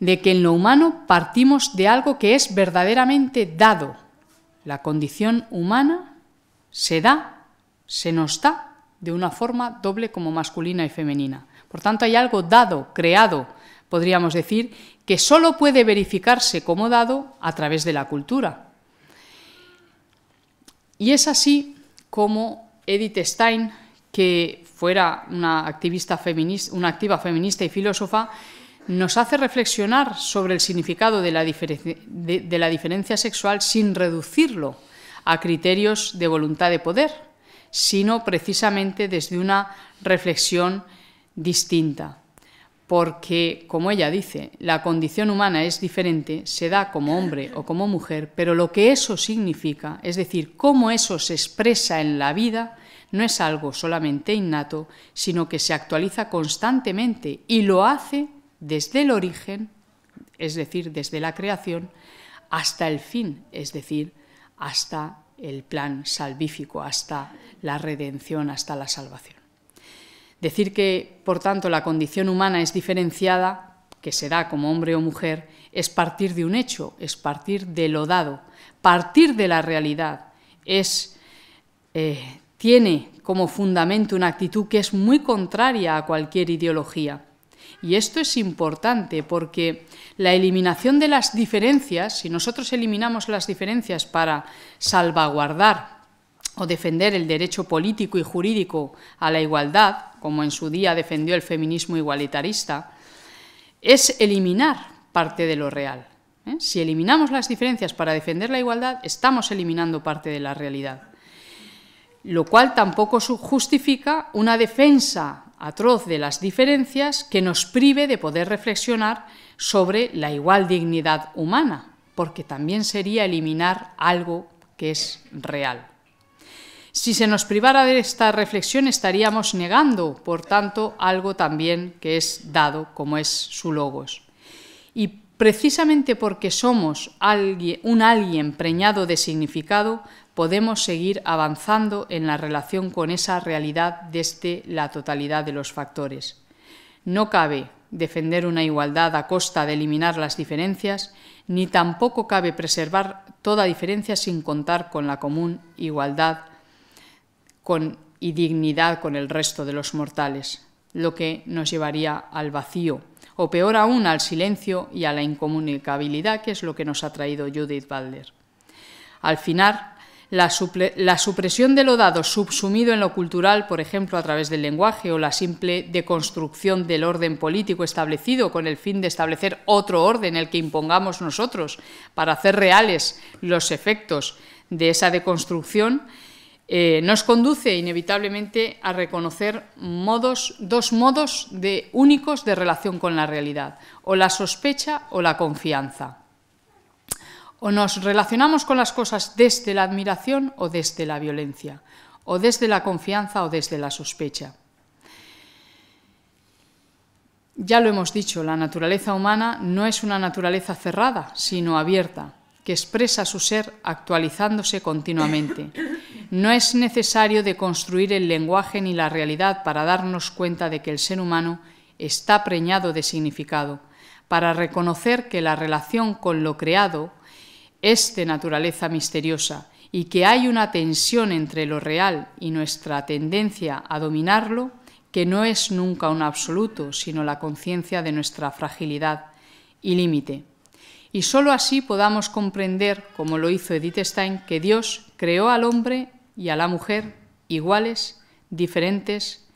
de que en lo humano partimos de algo que es verdaderamente dado. La condición humana se da, se nos da de una forma doble como masculina y femenina. Por tanto, hay algo dado, creado, podríamos decir, que solo puede verificarse como dado a través de la cultura. Y es así como Edith Stein, que fuera una activista feminista, una activa feminista y filósofa, nos hace reflexionar sobre el significado de la, diferencia sexual sin reducirlo a criterios de voluntad de poder, sino precisamente desde una reflexión distinta. Porque, como ella dice, la condición humana es diferente, se da como hombre o como mujer, pero lo que eso significa, es decir, cómo eso se expresa en la vida, no es algo solamente innato, sino que se actualiza constantemente y lo hace desde el origen, es decir, desde la creación, hasta el fin, es decir, hasta el plan salvífico, hasta la redención, hasta la salvación. Decir que, por tanto, la condición humana es diferenciada, que se da como hombre o mujer, es partir de un hecho, es partir de lo dado, partir de la realidad, eh, tiene como fundamento una actitud que es muy contraria a cualquier ideología y esto es importante porque la eliminación de las diferencias, si nosotros eliminamos las diferencias para salvaguardar o defender el derecho político y jurídico a la igualdad, como en su día defendió el feminismo igualitarista, es eliminar parte de lo real. ¿eh? Si eliminamos las diferencias para defender la igualdad, estamos eliminando parte de la realidad lo cual tampoco justifica una defensa atroz de las diferencias que nos prive de poder reflexionar sobre la igual dignidad humana, porque también sería eliminar algo que es real. Si se nos privara de esta reflexión estaríamos negando, por tanto, algo también que es dado, como es su logos. Y precisamente porque somos un alguien preñado de significado, podemos seguir avanzando en la relación con esa realidad desde la totalidad de los factores. No cabe defender una igualdad a costa de eliminar las diferencias, ni tampoco cabe preservar toda diferencia sin contar con la común igualdad con, y dignidad con el resto de los mortales, lo que nos llevaría al vacío, o peor aún al silencio y a la incomunicabilidad, que es lo que nos ha traído Judith Butler. Al final, la, supresión de lo dado subsumido en lo cultural, por ejemplo, a través del lenguaje o la simple deconstrucción del orden político establecido con el fin de establecer otro orden, el que impongamos nosotros, para hacer reales los efectos de esa deconstrucción, eh, nos conduce inevitablemente a reconocer dos modos de, únicos de relación con la realidad, o la sospecha o la confianza. O nos relacionamos con las cosas desde la admiración o desde la violencia, o desde la confianza o desde la sospecha. Ya lo hemos dicho, la naturaleza humana no es una naturaleza cerrada, sino abierta, que expresa su ser actualizándose continuamente. No es necesario deconstruir el lenguaje ni la realidad para darnos cuenta de que el ser humano está preñado de significado, para reconocer que la relación con lo creado es de naturaleza misteriosa y que hay una tensión entre lo real y nuestra tendencia a dominarlo, que no es nunca un absoluto, sino la conciencia de nuestra fragilidad y límite. Y sólo así podamos comprender, como lo hizo Edith Stein, que Dios creó al hombre y a la mujer iguales, diferentes,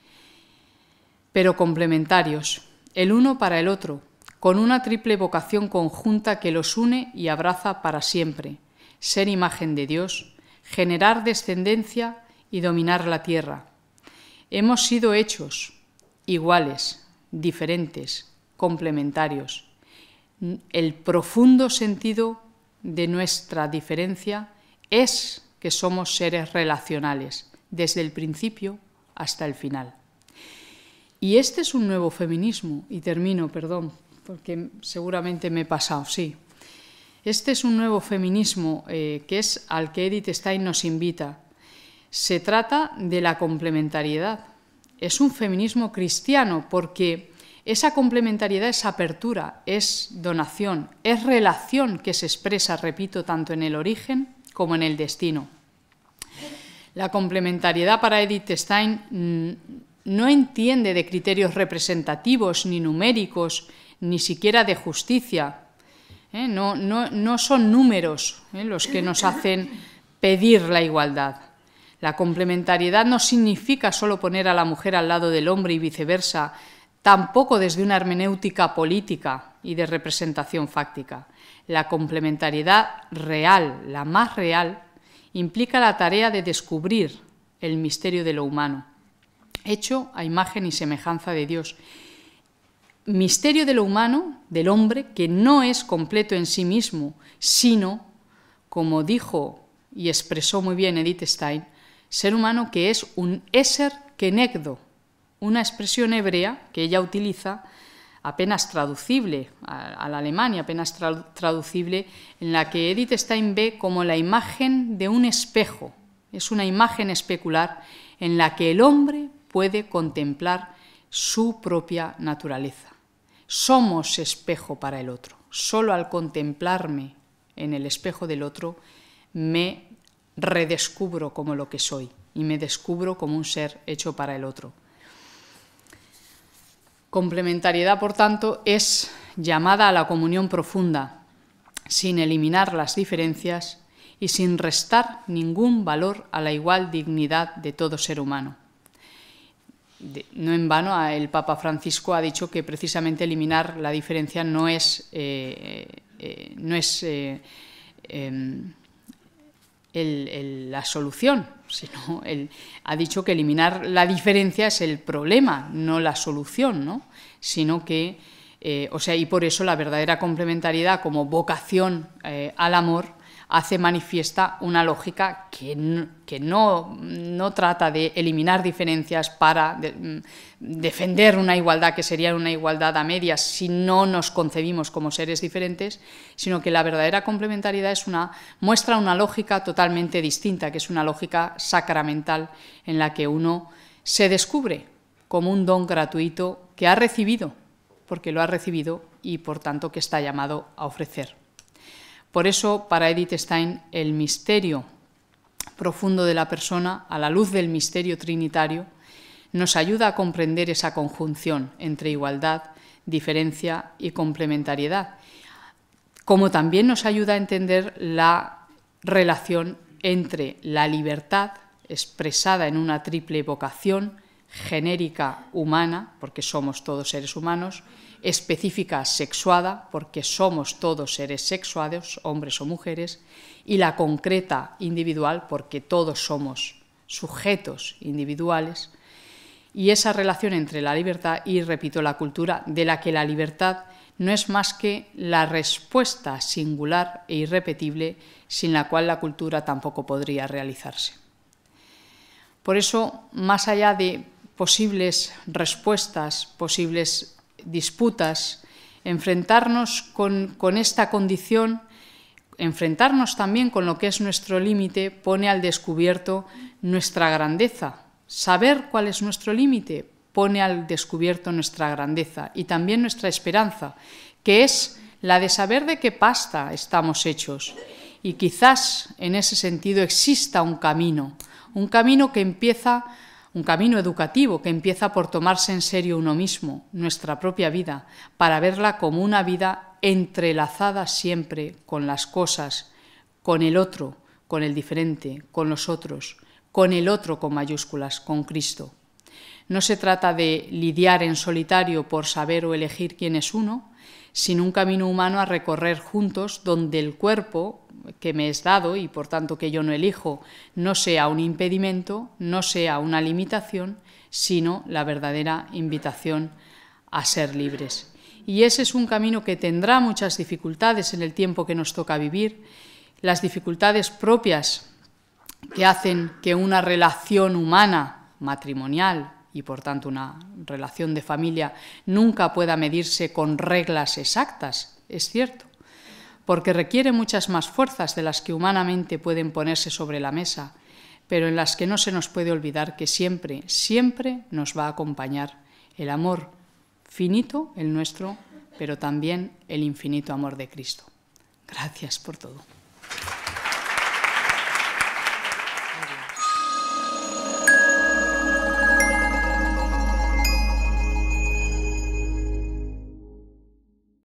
pero complementarios, el uno para el otro, con una triple vocación conjunta que los une y abraza para siempre, ser imagen de Dios, generar descendencia y dominar la tierra. Hemos sido hechos iguales, diferentes, complementarios. El profundo sentido de nuestra diferencia es que somos seres relacionales, desde el principio hasta el final. Y este es un nuevo feminismo, y termino, perdón, porque seguramente me he pasado, sí. Este es un nuevo feminismo eh, que es al que Edith Stein nos invita. Se trata de la complementariedad. Es un feminismo cristiano porque esa complementariedad es apertura, es donación, es relación que se expresa, repito, tanto en el origen como en el destino. La complementariedad para Edith Stein mm, no entiende de criterios representativos ni numéricos ni siquiera de justicia. ¿eh? No, son números ¿eh? los que nos hacen pedir la igualdad. La complementariedad no significa solo poner a la mujer al lado del hombre y viceversa, tampoco desde una hermenéutica política y de representación fáctica. La complementariedad real, la más real, implica la tarea de descubrir el misterio de lo humano, hecho a imagen y semejanza de Dios, misterio de lo humano, del hombre, que no es completo en sí mismo, sino, como dijo y expresó muy bien Edith Stein, ser humano que es un eser kenegdo, una expresión hebrea que ella utiliza apenas traducible al alemán y apenas traducible, en la que Edith Stein ve como la imagen de un espejo. Es una imagen especular en la que el hombre puede contemplar su propia naturaleza. Somos espejo para el otro. Solo al contemplarme en el espejo del otro me redescubro como lo que soy y me descubro como un ser hecho para el otro. Complementariedad, por tanto, es llamada a la comunión profunda, sin eliminar las diferencias y sin restar ningún valor a la igual dignidad de todo ser humano no en vano, el Papa Francisco ha dicho que precisamente eliminar la diferencia no es, eh, eh, eh, no es em, la solución, sino ha dicho que eliminar la diferencia es el problema, no la solución, ¿no? sino que, o sea, y por eso la verdadera complementariedad como vocación al amor hace manifiesta una lógica que, no, trata de eliminar diferencias para mm, defender una igualdad que sería una igualdad a medias si no nos concebimos como seres diferentes, sino que la verdadera complementariedad es una, muestra una lógica totalmente distinta, que es una lógica sacramental en la que uno se descubre como un don gratuito que ha recibido, porque lo ha recibido y por tanto que está llamado a ofrecer. Por eso, para Edith Stein, el misterio profundo de la persona, a la luz del misterio trinitario, nos ayuda a comprender esa conjunción entre igualdad, diferencia y complementariedad, como también nos ayuda a entender la relación entre la libertad, expresada en una triple vocación genérica humana, porque somos todos seres humanos, específica sexuada, porque somos todos seres sexuados, hombres o mujeres, y la concreta individual, porque todos somos sujetos individuales, y esa relación entre la libertad y, repito, la cultura, de la que la libertad no es más que la respuesta singular e irrepetible sin la cual la cultura tampoco podría realizarse. Por eso, más allá de posibles respuestas, posibles disputas, enfrentarnos con, esta condición, enfrentarnos también con lo que es nuestro límite, pone al descubierto nuestra grandeza. Saber cuál es nuestro límite pone al descubierto nuestra grandeza y también nuestra esperanza, que es la de saber de qué pasta estamos hechos. Y quizás en ese sentido exista un camino, un camino que empieza un camino educativo que empieza por tomarse en serio uno mismo, nuestra propia vida, para verla como una vida entrelazada siempre con las cosas, con el otro, con el diferente, con los otros, con el otro con mayúsculas, con Cristo. No se trata de lidiar en solitario por saber o elegir quién es uno, sino un camino humano a recorrer juntos donde el cuerpo que me es dado y por tanto que yo no elijo no sea un impedimento, no sea una limitación, sino la verdadera invitación a ser libres. Y ese es un camino que tendrá muchas dificultades en el tiempo que nos toca vivir, las dificultades propias que hacen que una relación humana, matrimonial y por tanto una relación de familia, nunca pueda medirse con reglas exactas, es cierto porque requiere muchas más fuerzas de las que humanamente pueden ponerse sobre la mesa, pero en las que no se nos puede olvidar que siempre, siempre nos va a acompañar el amor finito, el nuestro, pero también el infinito amor de Cristo. Gracias por todo.